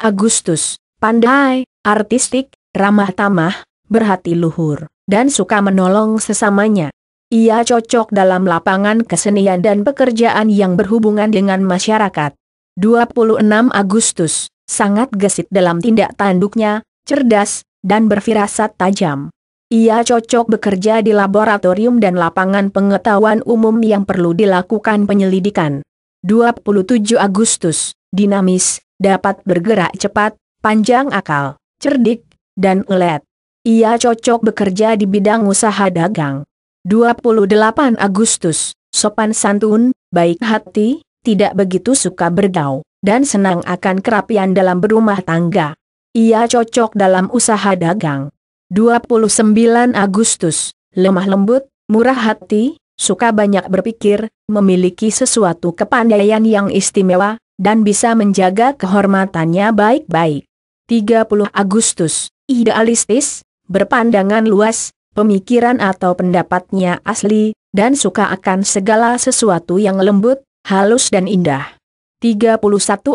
Agustus, pandai, artistik, ramah tamah, berhati luhur, dan suka menolong sesamanya. Ia cocok dalam lapangan kesenian dan pekerjaan yang berhubungan dengan masyarakat. 26 Agustus, sangat gesit dalam tindak tanduknya, cerdas, dan berfirasat tajam. Ia cocok bekerja di laboratorium dan lapangan pengetahuan umum yang perlu dilakukan penyelidikan. 27 Agustus, dinamis, dapat bergerak cepat, panjang akal, cerdik, dan ulet. Ia cocok bekerja di bidang usaha dagang. 28 Agustus, sopan santun, baik hati, tidak begitu suka berdau, dan senang akan kerapian dalam berumah tangga. Ia cocok dalam usaha dagang. 29 Agustus, lemah lembut, murah hati, suka banyak berpikir, memiliki sesuatu kepandaian yang istimewa, dan bisa menjaga kehormatannya baik-baik. 30 Agustus, idealistis, berpandangan luas, pemikiran atau pendapatnya asli, dan suka akan segala sesuatu yang lembut, halus dan indah. 31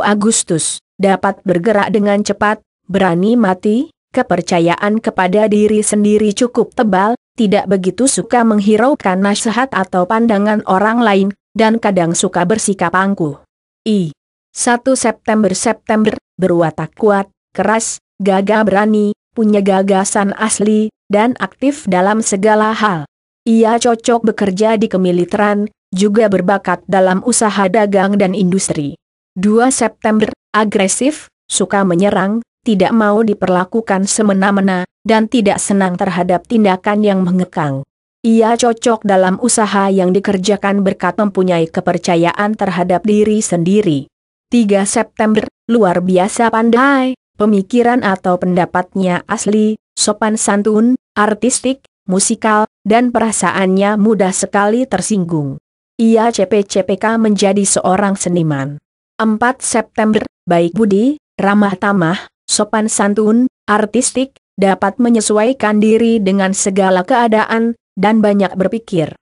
Agustus, dapat bergerak dengan cepat, berani mati, kepercayaan kepada diri sendiri cukup tebal, tidak begitu suka menghiraukan nasihat atau pandangan orang lain, dan kadang suka bersikap angkuh. I. 1 September September, berwatak kuat, keras, gagah berani, punya gagasan asli, dan aktif dalam segala hal. Ia cocok bekerja di kemiliteran, juga berbakat dalam usaha dagang dan industri. 2 September, agresif, suka menyerang, tidak mau diperlakukan semena-mena, dan tidak senang terhadap tindakan yang mengekang. Ia cocok dalam usaha yang dikerjakan berkat mempunyai kepercayaan terhadap diri sendiri. 3 September, luar biasa pandai, pemikiran atau pendapatnya asli, sopan santun, artistik, musikal, dan perasaannya mudah sekali tersinggung. Ia CPCPK menjadi seorang seniman. 4 September, baik budi, ramah tamah, sopan santun, artistik, dapat menyesuaikan diri dengan segala keadaan, dan banyak berpikir.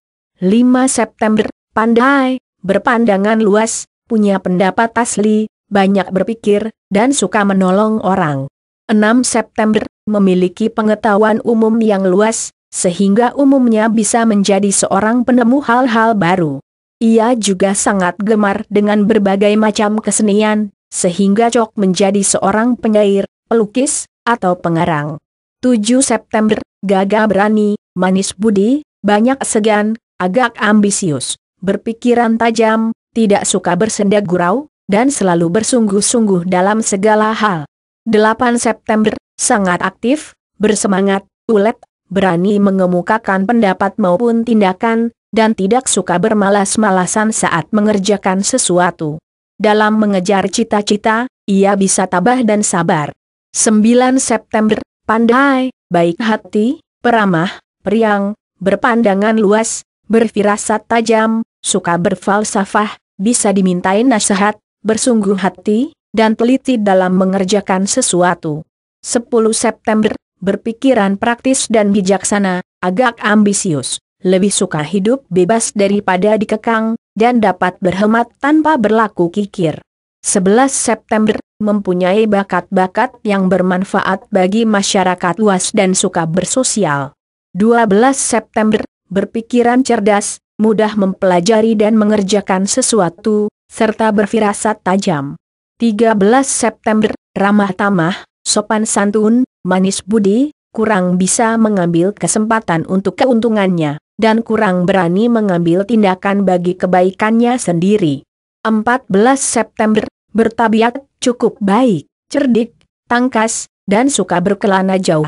5 September, pandai, berpandangan luas, punya pendapat asli, banyak berpikir, dan suka menolong orang. 6 September, memiliki pengetahuan umum yang luas, sehingga umumnya bisa menjadi seorang penemu hal-hal baru. Ia juga sangat gemar dengan berbagai macam kesenian, sehingga Cok menjadi seorang penyair, pelukis, atau pengarang. 7 September, gagah berani, manis budi, banyak segan, agak ambisius, berpikiran tajam, tidak suka bersenda gurau, dan selalu bersungguh-sungguh dalam segala hal. 8 September, sangat aktif, bersemangat, ulet, berani mengemukakan pendapat maupun tindakan, dan tidak suka bermalas-malasan saat mengerjakan sesuatu. Dalam mengejar cita-cita, ia bisa tabah dan sabar. 9 September, pandai, baik hati, peramah, periang, berpandangan luas, berfirasat tajam, suka berfalsafah, bisa dimintai nasihat, bersungguh hati, dan teliti dalam mengerjakan sesuatu. 10 September, berpikiran praktis dan bijaksana, agak ambisius, lebih suka hidup bebas daripada dikekang, dan dapat berhemat tanpa berlaku kikir. 11 September, mempunyai bakat-bakat yang bermanfaat bagi masyarakat luas dan suka bersosial. 12 September, berpikiran cerdas, mudah mempelajari dan mengerjakan sesuatu, serta berfirasat tajam. 13 September, ramah tamah, sopan santun, manis budi, kurang bisa mengambil kesempatan untuk keuntungannya, dan kurang berani mengambil tindakan bagi kebaikannya sendiri. 14 September, bertabiat cukup baik, cerdik, tangkas, dan suka berkelana jauh.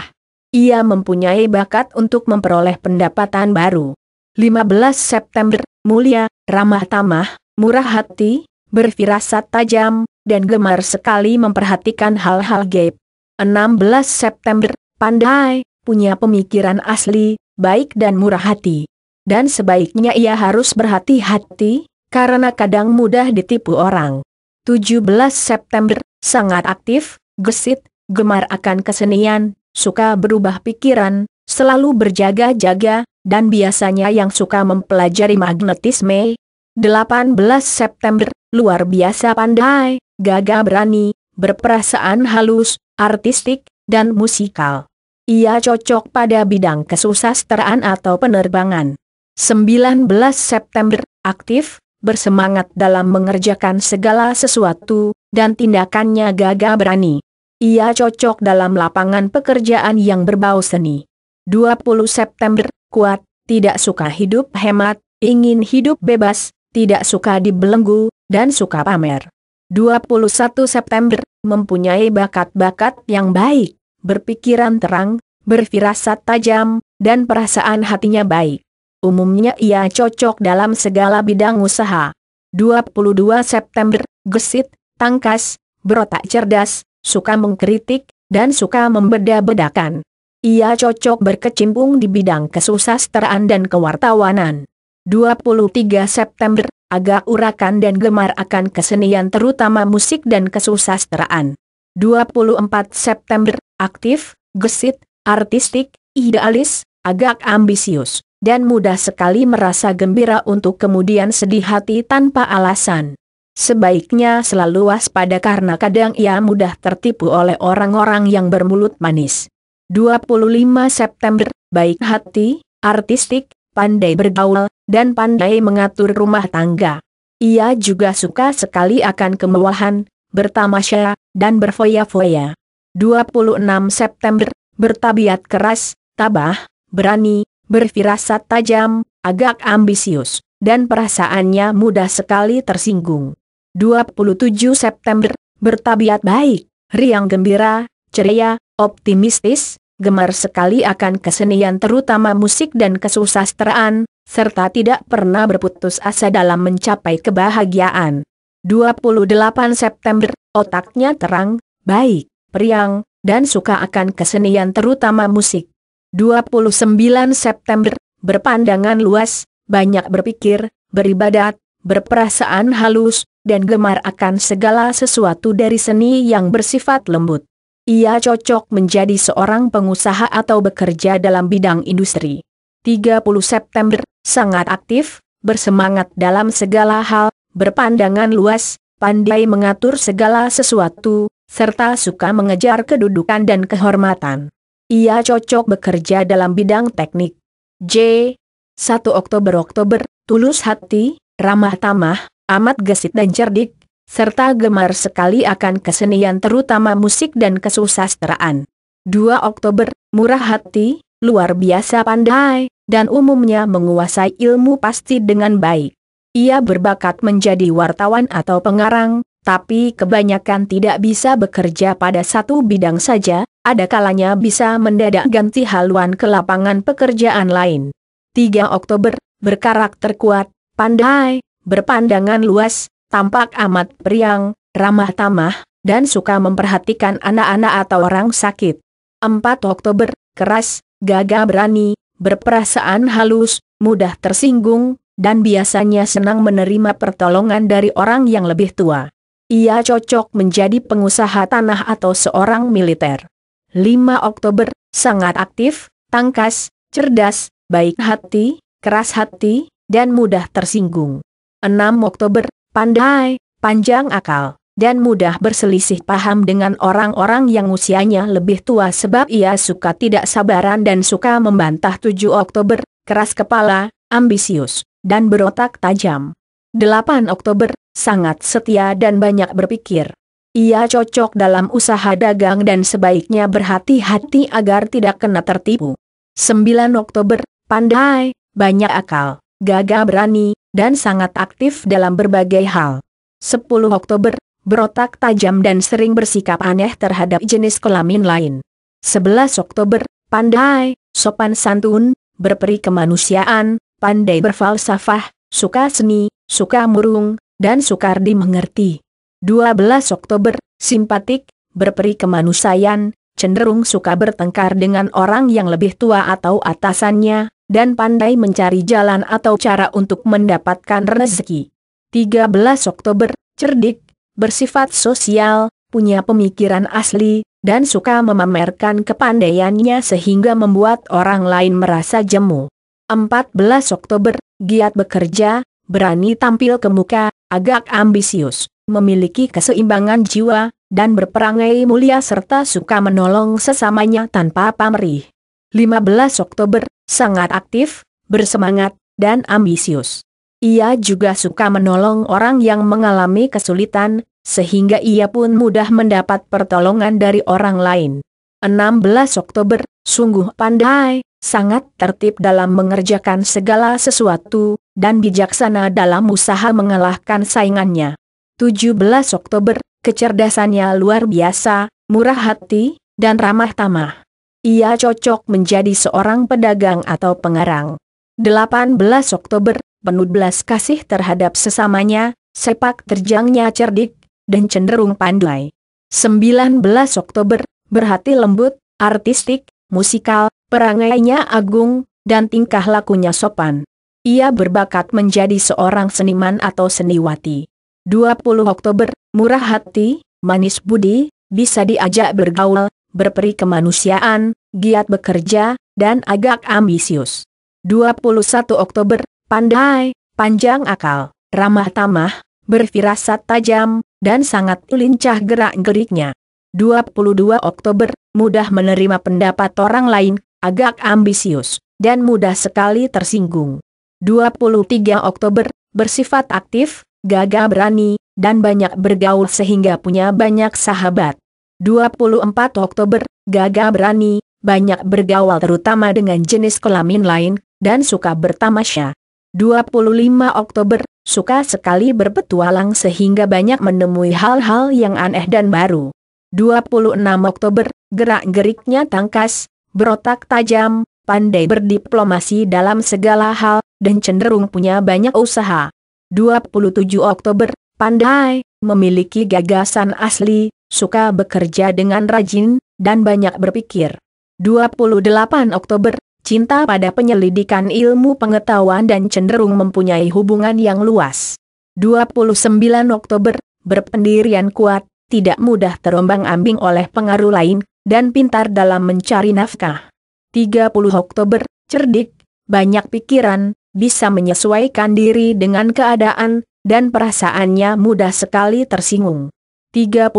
Ia mempunyai bakat untuk memperoleh pendapatan baru. 15 September, mulia, ramah tamah, murah hati, berfirasat tajam, dan gemar sekali memperhatikan hal-hal gaib. 16 September, pandai, punya pemikiran asli, baik dan murah hati. Dan sebaiknya ia harus berhati-hati, karena kadang mudah ditipu orang. 17 September, sangat aktif, gesit, gemar akan kesenian, suka berubah pikiran, selalu berjaga-jaga, dan biasanya yang suka mempelajari magnetisme, 18 September, luar biasa pandai, gagah berani, berperasaan halus, artistik, dan musikal. Ia cocok pada bidang kesusasteraan atau penerbangan. 19 September, aktif, bersemangat dalam mengerjakan segala sesuatu, dan tindakannya gagah berani. Ia cocok dalam lapangan pekerjaan yang berbau seni. 20 September, kuat, tidak suka hidup hemat, ingin hidup bebas, tidak suka dibelenggu, dan suka pamer. 21 September, mempunyai bakat-bakat yang baik, berpikiran terang, berfirasat tajam, dan perasaan hatinya baik. Umumnya ia cocok dalam segala bidang usaha. 22 September, gesit, tangkas, berotak cerdas, suka mengkritik, dan suka membeda-bedakan. Ia cocok berkecimpung di bidang kesusasteraan dan kewartawanan. 23 September, agak urakan dan gemar akan kesenian terutama musik dan kesusasteraan. 24 September, aktif, gesit, artistik, idealis, agak ambisius, dan mudah sekali merasa gembira untuk kemudian sedih hati tanpa alasan. Sebaiknya selalu waspada karena kadang ia mudah tertipu oleh orang-orang yang bermulut manis. 25 September, baik hati, artistik, pandai bergaul, dan pandai mengatur rumah tangga. Ia juga suka sekali akan kemewahan, bertamasya, dan berfoya-foya. 26 September, bertabiat keras, tabah, berani, berfirasat tajam, agak ambisius, dan perasaannya mudah sekali tersinggung. 27 September, bertabiat baik, riang gembira, ceria, optimistis, gemar sekali akan kesenian terutama musik dan kesusasteraan serta tidak pernah berputus asa dalam mencapai kebahagiaan. 28 September, otaknya terang, baik, periang, dan suka akan kesenian terutama musik. 29 September, berpandangan luas, banyak berpikir, beribadat, berperasaan halus, dan gemar akan segala sesuatu dari seni yang bersifat lembut. Ia cocok menjadi seorang pengusaha atau bekerja dalam bidang industri. 30 September, sangat aktif, bersemangat dalam segala hal, berpandangan luas, pandai mengatur segala sesuatu, serta suka mengejar kedudukan dan kehormatan. Ia cocok bekerja dalam bidang teknik. J. 1 Oktober-Oktober, tulus hati, ramah tamah, amat gesit dan cerdik, serta gemar sekali akan kesenian terutama musik dan kesusasteraan. 2 Oktober, murah hati, luar biasa pandai, dan umumnya menguasai ilmu pasti dengan baik. Ia berbakat menjadi wartawan atau pengarang, tapi kebanyakan tidak bisa bekerja pada satu bidang saja, ada kalanya bisa mendadak ganti haluan ke lapangan pekerjaan lain. 3 Oktober, berkarakter kuat, pandai, berpandangan luas, tampak amat priang, ramah tamah, dan suka memperhatikan anak-anak atau orang sakit. 4 Oktober, keras, gagah berani, berperasaan halus, mudah tersinggung, dan biasanya senang menerima pertolongan dari orang yang lebih tua. Ia cocok menjadi pengusaha tanah atau seorang militer. 5 Oktober, sangat aktif, tangkas, cerdas, baik hati, keras hati, dan mudah tersinggung. 6 Oktober, pandai, panjang akal dan mudah berselisih paham dengan orang-orang yang usianya lebih tua sebab ia suka tidak sabaran dan suka membantah 7 Oktober, keras kepala, ambisius, dan berotak tajam. 8 Oktober, sangat setia dan banyak berpikir. Ia cocok dalam usaha dagang dan sebaiknya berhati-hati agar tidak kena tertipu. 9 Oktober, pandai, banyak akal, gagah berani, dan sangat aktif dalam berbagai hal. 10 Oktober, berotak tajam dan sering bersikap aneh terhadap jenis kelamin lain. 11 Oktober, pandai, sopan santun, berperi kemanusiaan, pandai berfalsafah, suka seni, suka murung, dan sukar dimengerti. 12 Oktober, simpatik, berperi kemanusiaan, cenderung suka bertengkar dengan orang yang lebih tua atau atasannya, dan pandai mencari jalan atau cara untuk mendapatkan rezeki. 13 Oktober, cerdik, bersifat sosial, punya pemikiran asli, dan suka memamerkan kepandaiannya sehingga membuat orang lain merasa jemu. 14 Oktober, giat bekerja, berani tampil ke muka, agak ambisius, memiliki keseimbangan jiwa, dan berperangai mulia serta suka menolong sesamanya tanpa pamrih. 15 Oktober, sangat aktif, bersemangat, dan ambisius. Ia juga suka menolong orang yang mengalami kesulitan, sehingga ia pun mudah mendapat pertolongan dari orang lain. 16 Oktober, sungguh pandai, sangat tertib dalam mengerjakan segala sesuatu, dan bijaksana dalam usaha mengalahkan saingannya. 17 Oktober, kecerdasannya luar biasa, murah hati, dan ramah tamah. Ia cocok menjadi seorang pedagang atau pengarang. 18 Oktober, penuh belas kasih terhadap sesamanya, sepak terjangnya cerdik, dan cenderung pandai. 19 Oktober, berhati lembut, artistik, musikal, perangainya agung, dan tingkah lakunya sopan. Ia berbakat menjadi seorang seniman atau seniwati. 20 Oktober, murah hati, manis budi, bisa diajak bergaul, berperi kemanusiaan, giat bekerja, dan agak ambisius. 21 Oktober, Pandai, panjang akal, ramah tamah, berfirasat tajam, dan sangat lincah gerak-geriknya. 22 Oktober, mudah menerima pendapat orang lain, agak ambisius, dan mudah sekali tersinggung. 23 Oktober, bersifat aktif, gagah berani, dan banyak bergaul sehingga punya banyak sahabat. 24 Oktober, gagah berani, banyak bergaul terutama dengan jenis kelamin lain, dan suka bertamasya. 25 Oktober, suka sekali berpetualang sehingga banyak menemui hal-hal yang aneh dan baru. 26 Oktober, gerak-geriknya tangkas, berotak tajam, pandai berdiplomasi dalam segala hal, dan cenderung punya banyak usaha. 27 Oktober, pandai, memiliki gagasan asli, suka bekerja dengan rajin, dan banyak berpikir. 28 Oktober, cinta pada penyelidikan ilmu pengetahuan dan cenderung mempunyai hubungan yang luas. 29 Oktober, berpendirian kuat, tidak mudah terombang-ambing oleh pengaruh lain, dan pintar dalam mencari nafkah. 30 Oktober, cerdik, banyak pikiran, bisa menyesuaikan diri dengan keadaan, dan perasaannya mudah sekali tersinggung. 31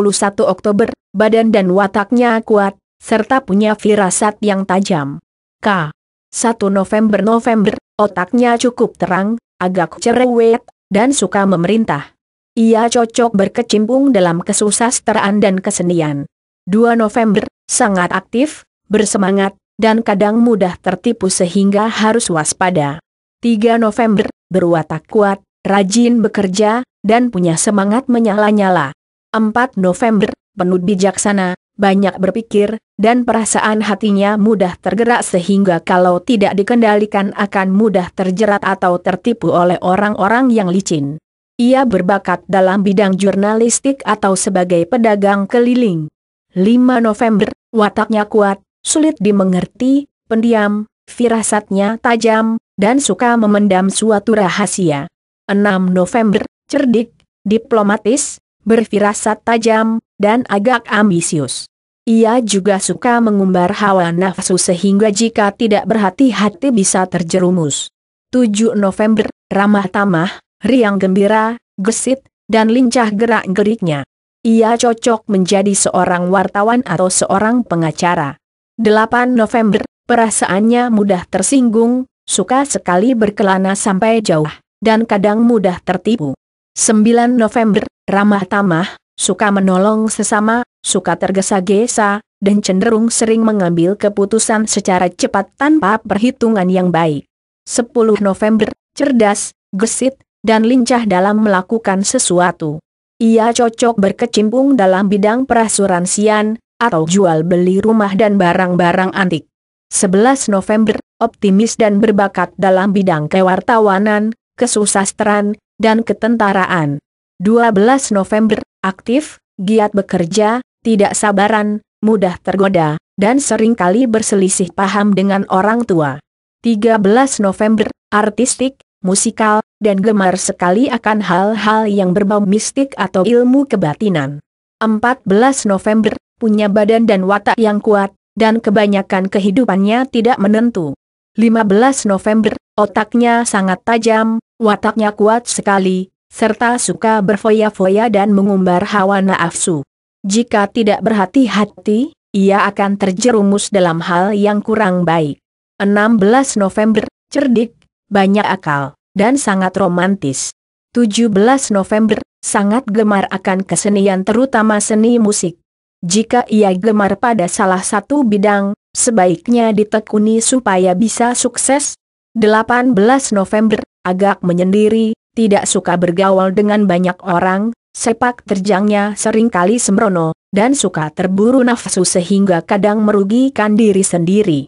Oktober, badan dan wataknya kuat, serta punya firasat yang tajam. K. 1 November-November, otaknya cukup terang, agak cerewet, dan suka memerintah. Ia cocok berkecimpung dalam kesusasteraan dan kesenian. 2 November, sangat aktif, bersemangat, dan kadang mudah tertipu sehingga harus waspada. 3 November, berwatak kuat, rajin bekerja, dan punya semangat menyala-nyala. 4 November, penuh bijaksana, banyak berpikir, dan perasaan hatinya mudah tergerak sehingga kalau tidak dikendalikan akan mudah terjerat atau tertipu oleh orang-orang yang licin. Ia berbakat dalam bidang jurnalistik atau sebagai pedagang keliling. 5 November, wataknya kuat, sulit dimengerti, pendiam, firasatnya tajam, dan suka memendam suatu rahasia. 6 November, cerdik, diplomatis, berfirasat tajam, dan agak ambisius. Ia juga suka mengumbar hawa nafsu sehingga jika tidak berhati-hati bisa terjerumus. 7 November, ramah tamah, riang gembira, gesit, dan lincah gerak-geriknya. Ia cocok menjadi seorang wartawan atau seorang pengacara. 8 November, perasaannya mudah tersinggung, suka sekali berkelana sampai jauh, dan kadang mudah tertipu. 9 November, ramah tamah, suka menolong sesama, suka tergesa-gesa, dan cenderung sering mengambil keputusan secara cepat tanpa perhitungan yang baik. 10 November, cerdas, gesit, dan lincah dalam melakukan sesuatu. Ia cocok berkecimpung dalam bidang perasuransian, atau jual beli rumah dan barang-barang antik. 11 November, optimis dan berbakat dalam bidang kewartawanan, kesusastran dan ketentaraan. 12 November, aktif, giat bekerja, tidak sabaran, mudah tergoda, dan seringkali berselisih paham dengan orang tua. 13 November, artistik, musikal, dan gemar sekali akan hal-hal yang berbau mistik atau ilmu kebatinan. 14 November, punya badan dan watak yang kuat, dan kebanyakan kehidupannya tidak menentu. 15 November, otaknya sangat tajam, Wataknya kuat sekali, serta suka berfoya-foya dan mengumbar hawa nafsu. Jika tidak berhati-hati, ia akan terjerumus dalam hal yang kurang baik. 16 November, cerdik, banyak akal, dan sangat romantis. 17 November, sangat gemar akan kesenian terutama seni musik. Jika ia gemar pada salah satu bidang, sebaiknya ditekuni supaya bisa sukses. 18 November, agak menyendiri, tidak suka bergaul dengan banyak orang, sepak terjangnya seringkali sembrono, dan suka terburu nafsu sehingga kadang merugikan diri sendiri.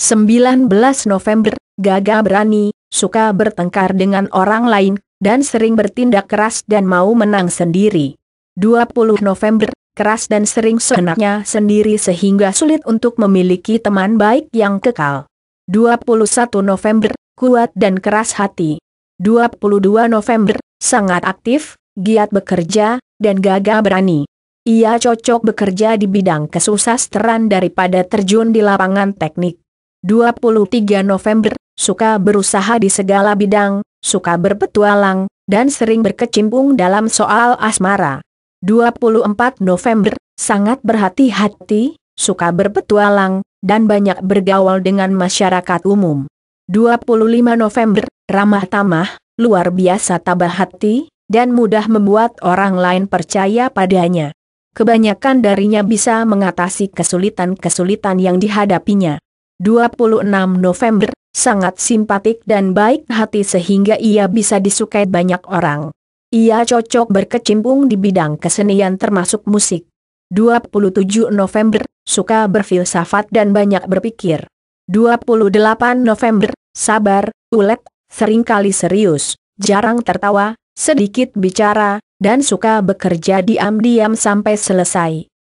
19 November, gagah berani, suka bertengkar dengan orang lain, dan sering bertindak keras dan mau menang sendiri. 20 November, keras dan sering seenaknya sendiri sehingga sulit untuk memiliki teman baik yang kekal. 21 November, kuat dan keras hati, 22 November, sangat aktif, giat bekerja, dan gagah berani. Ia cocok bekerja di bidang kesusasteran daripada terjun di lapangan teknik. 23 November, suka berusaha di segala bidang, suka berpetualang, dan sering berkecimpung dalam soal asmara. 24 November, sangat berhati-hati, suka berpetualang, dan banyak bergaul dengan masyarakat umum. 25 November, ramah tamah, luar biasa tabah hati, dan mudah membuat orang lain percaya padanya. Kebanyakan darinya bisa mengatasi kesulitan-kesulitan yang dihadapinya. 26 November, sangat simpatik dan baik hati sehingga ia bisa disukai banyak orang. Ia cocok berkecimpung di bidang kesenian termasuk musik. 27 November, suka berfilsafat dan banyak berpikir. 28 November, sabar, ulet, Seringkali serius, jarang tertawa, sedikit bicara, dan suka bekerja diam-diam sampai selesai.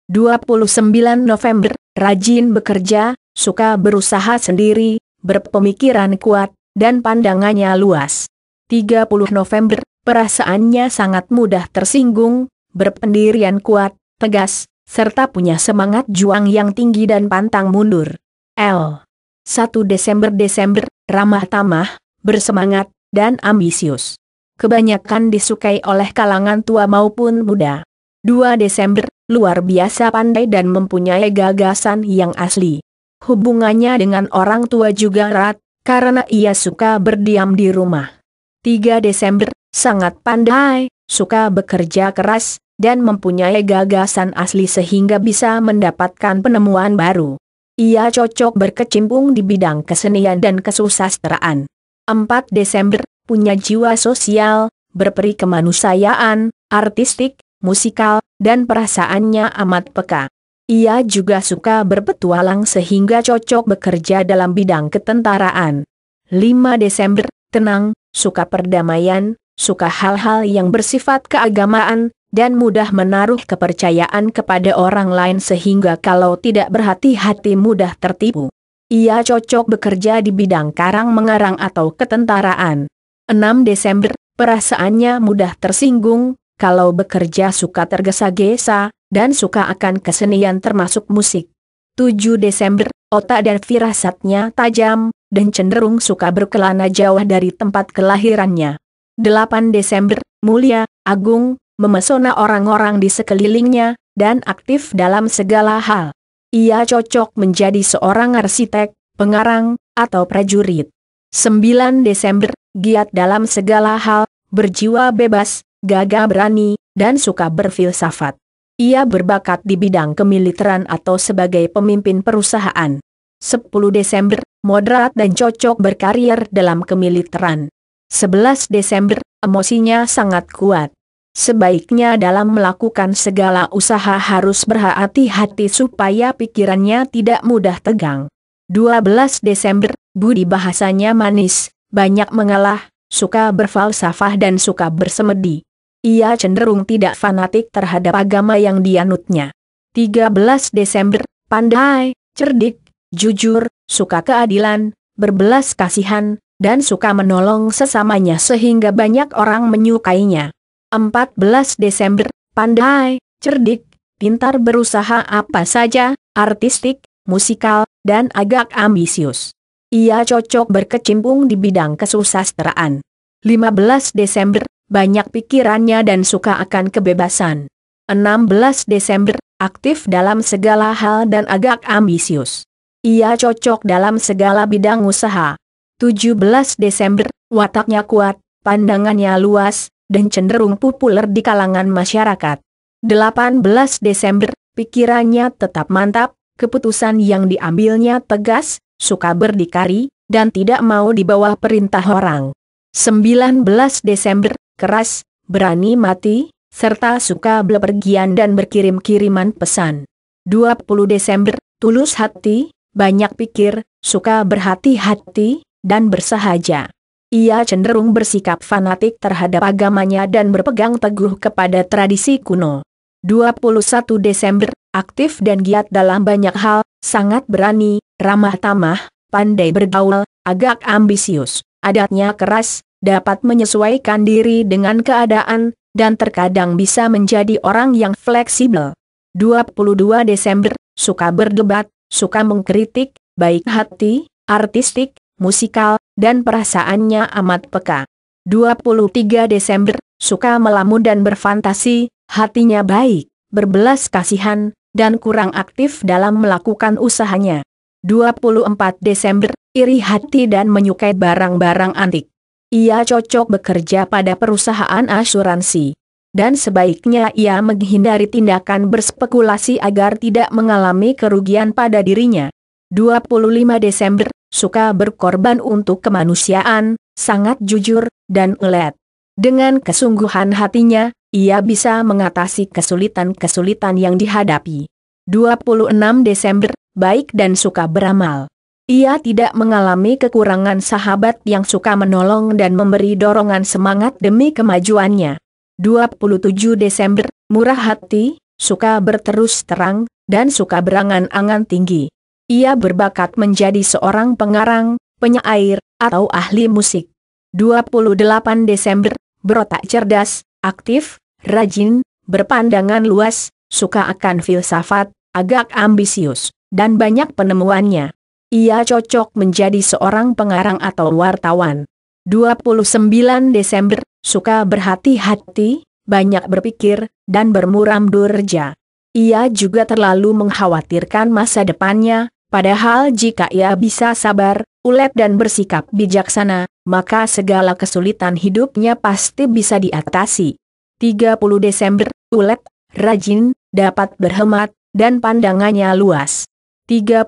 29 November, rajin bekerja, suka berusaha sendiri, berpemikiran kuat, dan pandangannya luas. 30 November, perasaannya sangat mudah tersinggung, berpendirian kuat, tegas, serta punya semangat juang yang tinggi dan pantang mundur. L. 1 Desember Desember, ramah tamah, bersemangat, dan ambisius. Kebanyakan disukai oleh kalangan tua maupun muda. 2 Desember, luar biasa pandai dan mempunyai gagasan yang asli. Hubungannya dengan orang tua juga erat, karena ia suka berdiam di rumah. 3 Desember, sangat pandai, suka bekerja keras, dan mempunyai gagasan asli sehingga bisa mendapatkan penemuan baru. Ia cocok berkecimpung di bidang kesenian dan kesusasteraan. 4 Desember, punya jiwa sosial, berperi kemanusiaan, artistik, musikal, dan perasaannya amat peka. Ia juga suka berpetualang sehingga cocok bekerja dalam bidang ketentaraan. 5 Desember, tenang, suka perdamaian, suka hal-hal yang bersifat keagamaan, dan mudah menaruh kepercayaan kepada orang lain sehingga kalau tidak berhati-hati mudah tertipu. Ia cocok bekerja di bidang karang mengarang atau ketentaraan. 6 Desember, perasaannya mudah tersinggung, kalau bekerja suka tergesa-gesa, dan suka akan kesenian termasuk musik. 7 Desember, otak dan firasatnya tajam, dan cenderung suka berkelana jauh dari tempat kelahirannya. 8 Desember, mulia, agung, memesona orang-orang di sekelilingnya, dan aktif dalam segala hal. Ia cocok menjadi seorang arsitek, pengarang, atau prajurit. 9 Desember, giat dalam segala hal, berjiwa bebas, gagah berani, dan suka berfilsafat. Ia berbakat di bidang kemiliteran atau sebagai pemimpin perusahaan. 10 Desember, moderat dan cocok berkarier dalam kemiliteran. 11 Desember, emosinya sangat kuat. Sebaiknya dalam melakukan segala usaha harus berhati-hati supaya pikirannya tidak mudah tegang. 12 Desember, budi bahasanya manis, banyak mengalah, suka berfalsafah dan suka bersemedi. Ia cenderung tidak fanatik terhadap agama yang dianutnya. 13 Desember, pandai, cerdik, jujur, suka keadilan, berbelas kasihan, dan suka menolong sesamanya sehingga banyak orang menyukainya. 14 Desember, pandai, cerdik, pintar berusaha apa saja, artistik, musikal, dan agak ambisius. Ia cocok berkecimpung di bidang kesusasteraan. 15 Desember, banyak pikirannya dan suka akan kebebasan. 16 Desember, aktif dalam segala hal dan agak ambisius. Ia cocok dalam segala bidang usaha. 17 Desember, wataknya kuat, pandangannya luas, dan cenderung populer di kalangan masyarakat. 18 Desember, pikirannya tetap mantap, keputusan yang diambilnya tegas, suka berdikari, dan tidak mau di bawah perintah orang. 19 Desember, keras, berani mati, serta suka bepergian dan berkirim kiriman pesan. 20 Desember, tulus hati, banyak pikir, suka berhati-hati, dan bersahaja. Ia cenderung bersikap fanatik terhadap agamanya dan berpegang teguh kepada tradisi kuno. 21 Desember, aktif dan giat dalam banyak hal, sangat berani, ramah tamah, pandai bergaul, agak ambisius, adatnya keras, dapat menyesuaikan diri dengan keadaan, dan terkadang bisa menjadi orang yang fleksibel. 22 Desember, suka berdebat, suka mengkritik, baik hati, artistik, musikal, dan perasaannya amat peka. 23 Desember, suka melamun dan berfantasi, hatinya baik, berbelas kasihan, dan kurang aktif dalam melakukan usahanya. 24 Desember, iri hati dan menyukai barang-barang antik. Ia cocok bekerja pada perusahaan asuransi. Dan sebaiknya ia menghindari tindakan berspekulasi agar tidak mengalami kerugian pada dirinya. 25 Desember, suka berkorban untuk kemanusiaan, sangat jujur, dan ngelet. Dengan kesungguhan hatinya, ia bisa mengatasi kesulitan-kesulitan yang dihadapi. 26 Desember, baik dan suka beramal. Ia tidak mengalami kekurangan sahabat yang suka menolong dan memberi dorongan semangat demi kemajuannya. 27 Desember, murah hati, suka berterus terang, dan suka berangan-angan tinggi. Ia berbakat menjadi seorang pengarang, penyair, atau ahli musik. 28 Desember, berotak cerdas, aktif, rajin, berpandangan luas, suka akan filsafat, agak ambisius, dan banyak penemuannya. Ia cocok menjadi seorang pengarang atau wartawan. 29 Desember, suka berhati-hati, banyak berpikir, dan bermuram durja. Ia juga terlalu mengkhawatirkan masa depannya, Padahal jika ia bisa sabar, ulet dan bersikap bijaksana, maka segala kesulitan hidupnya pasti bisa diatasi. 30 Desember, ulet, rajin, dapat berhemat, dan pandangannya luas. 31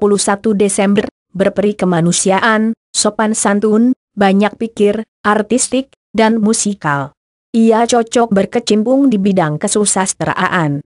Desember, berperi kemanusiaan, sopan santun, banyak pikir, artistik, dan musikal. Ia cocok berkecimpung di bidang kesusasteraan.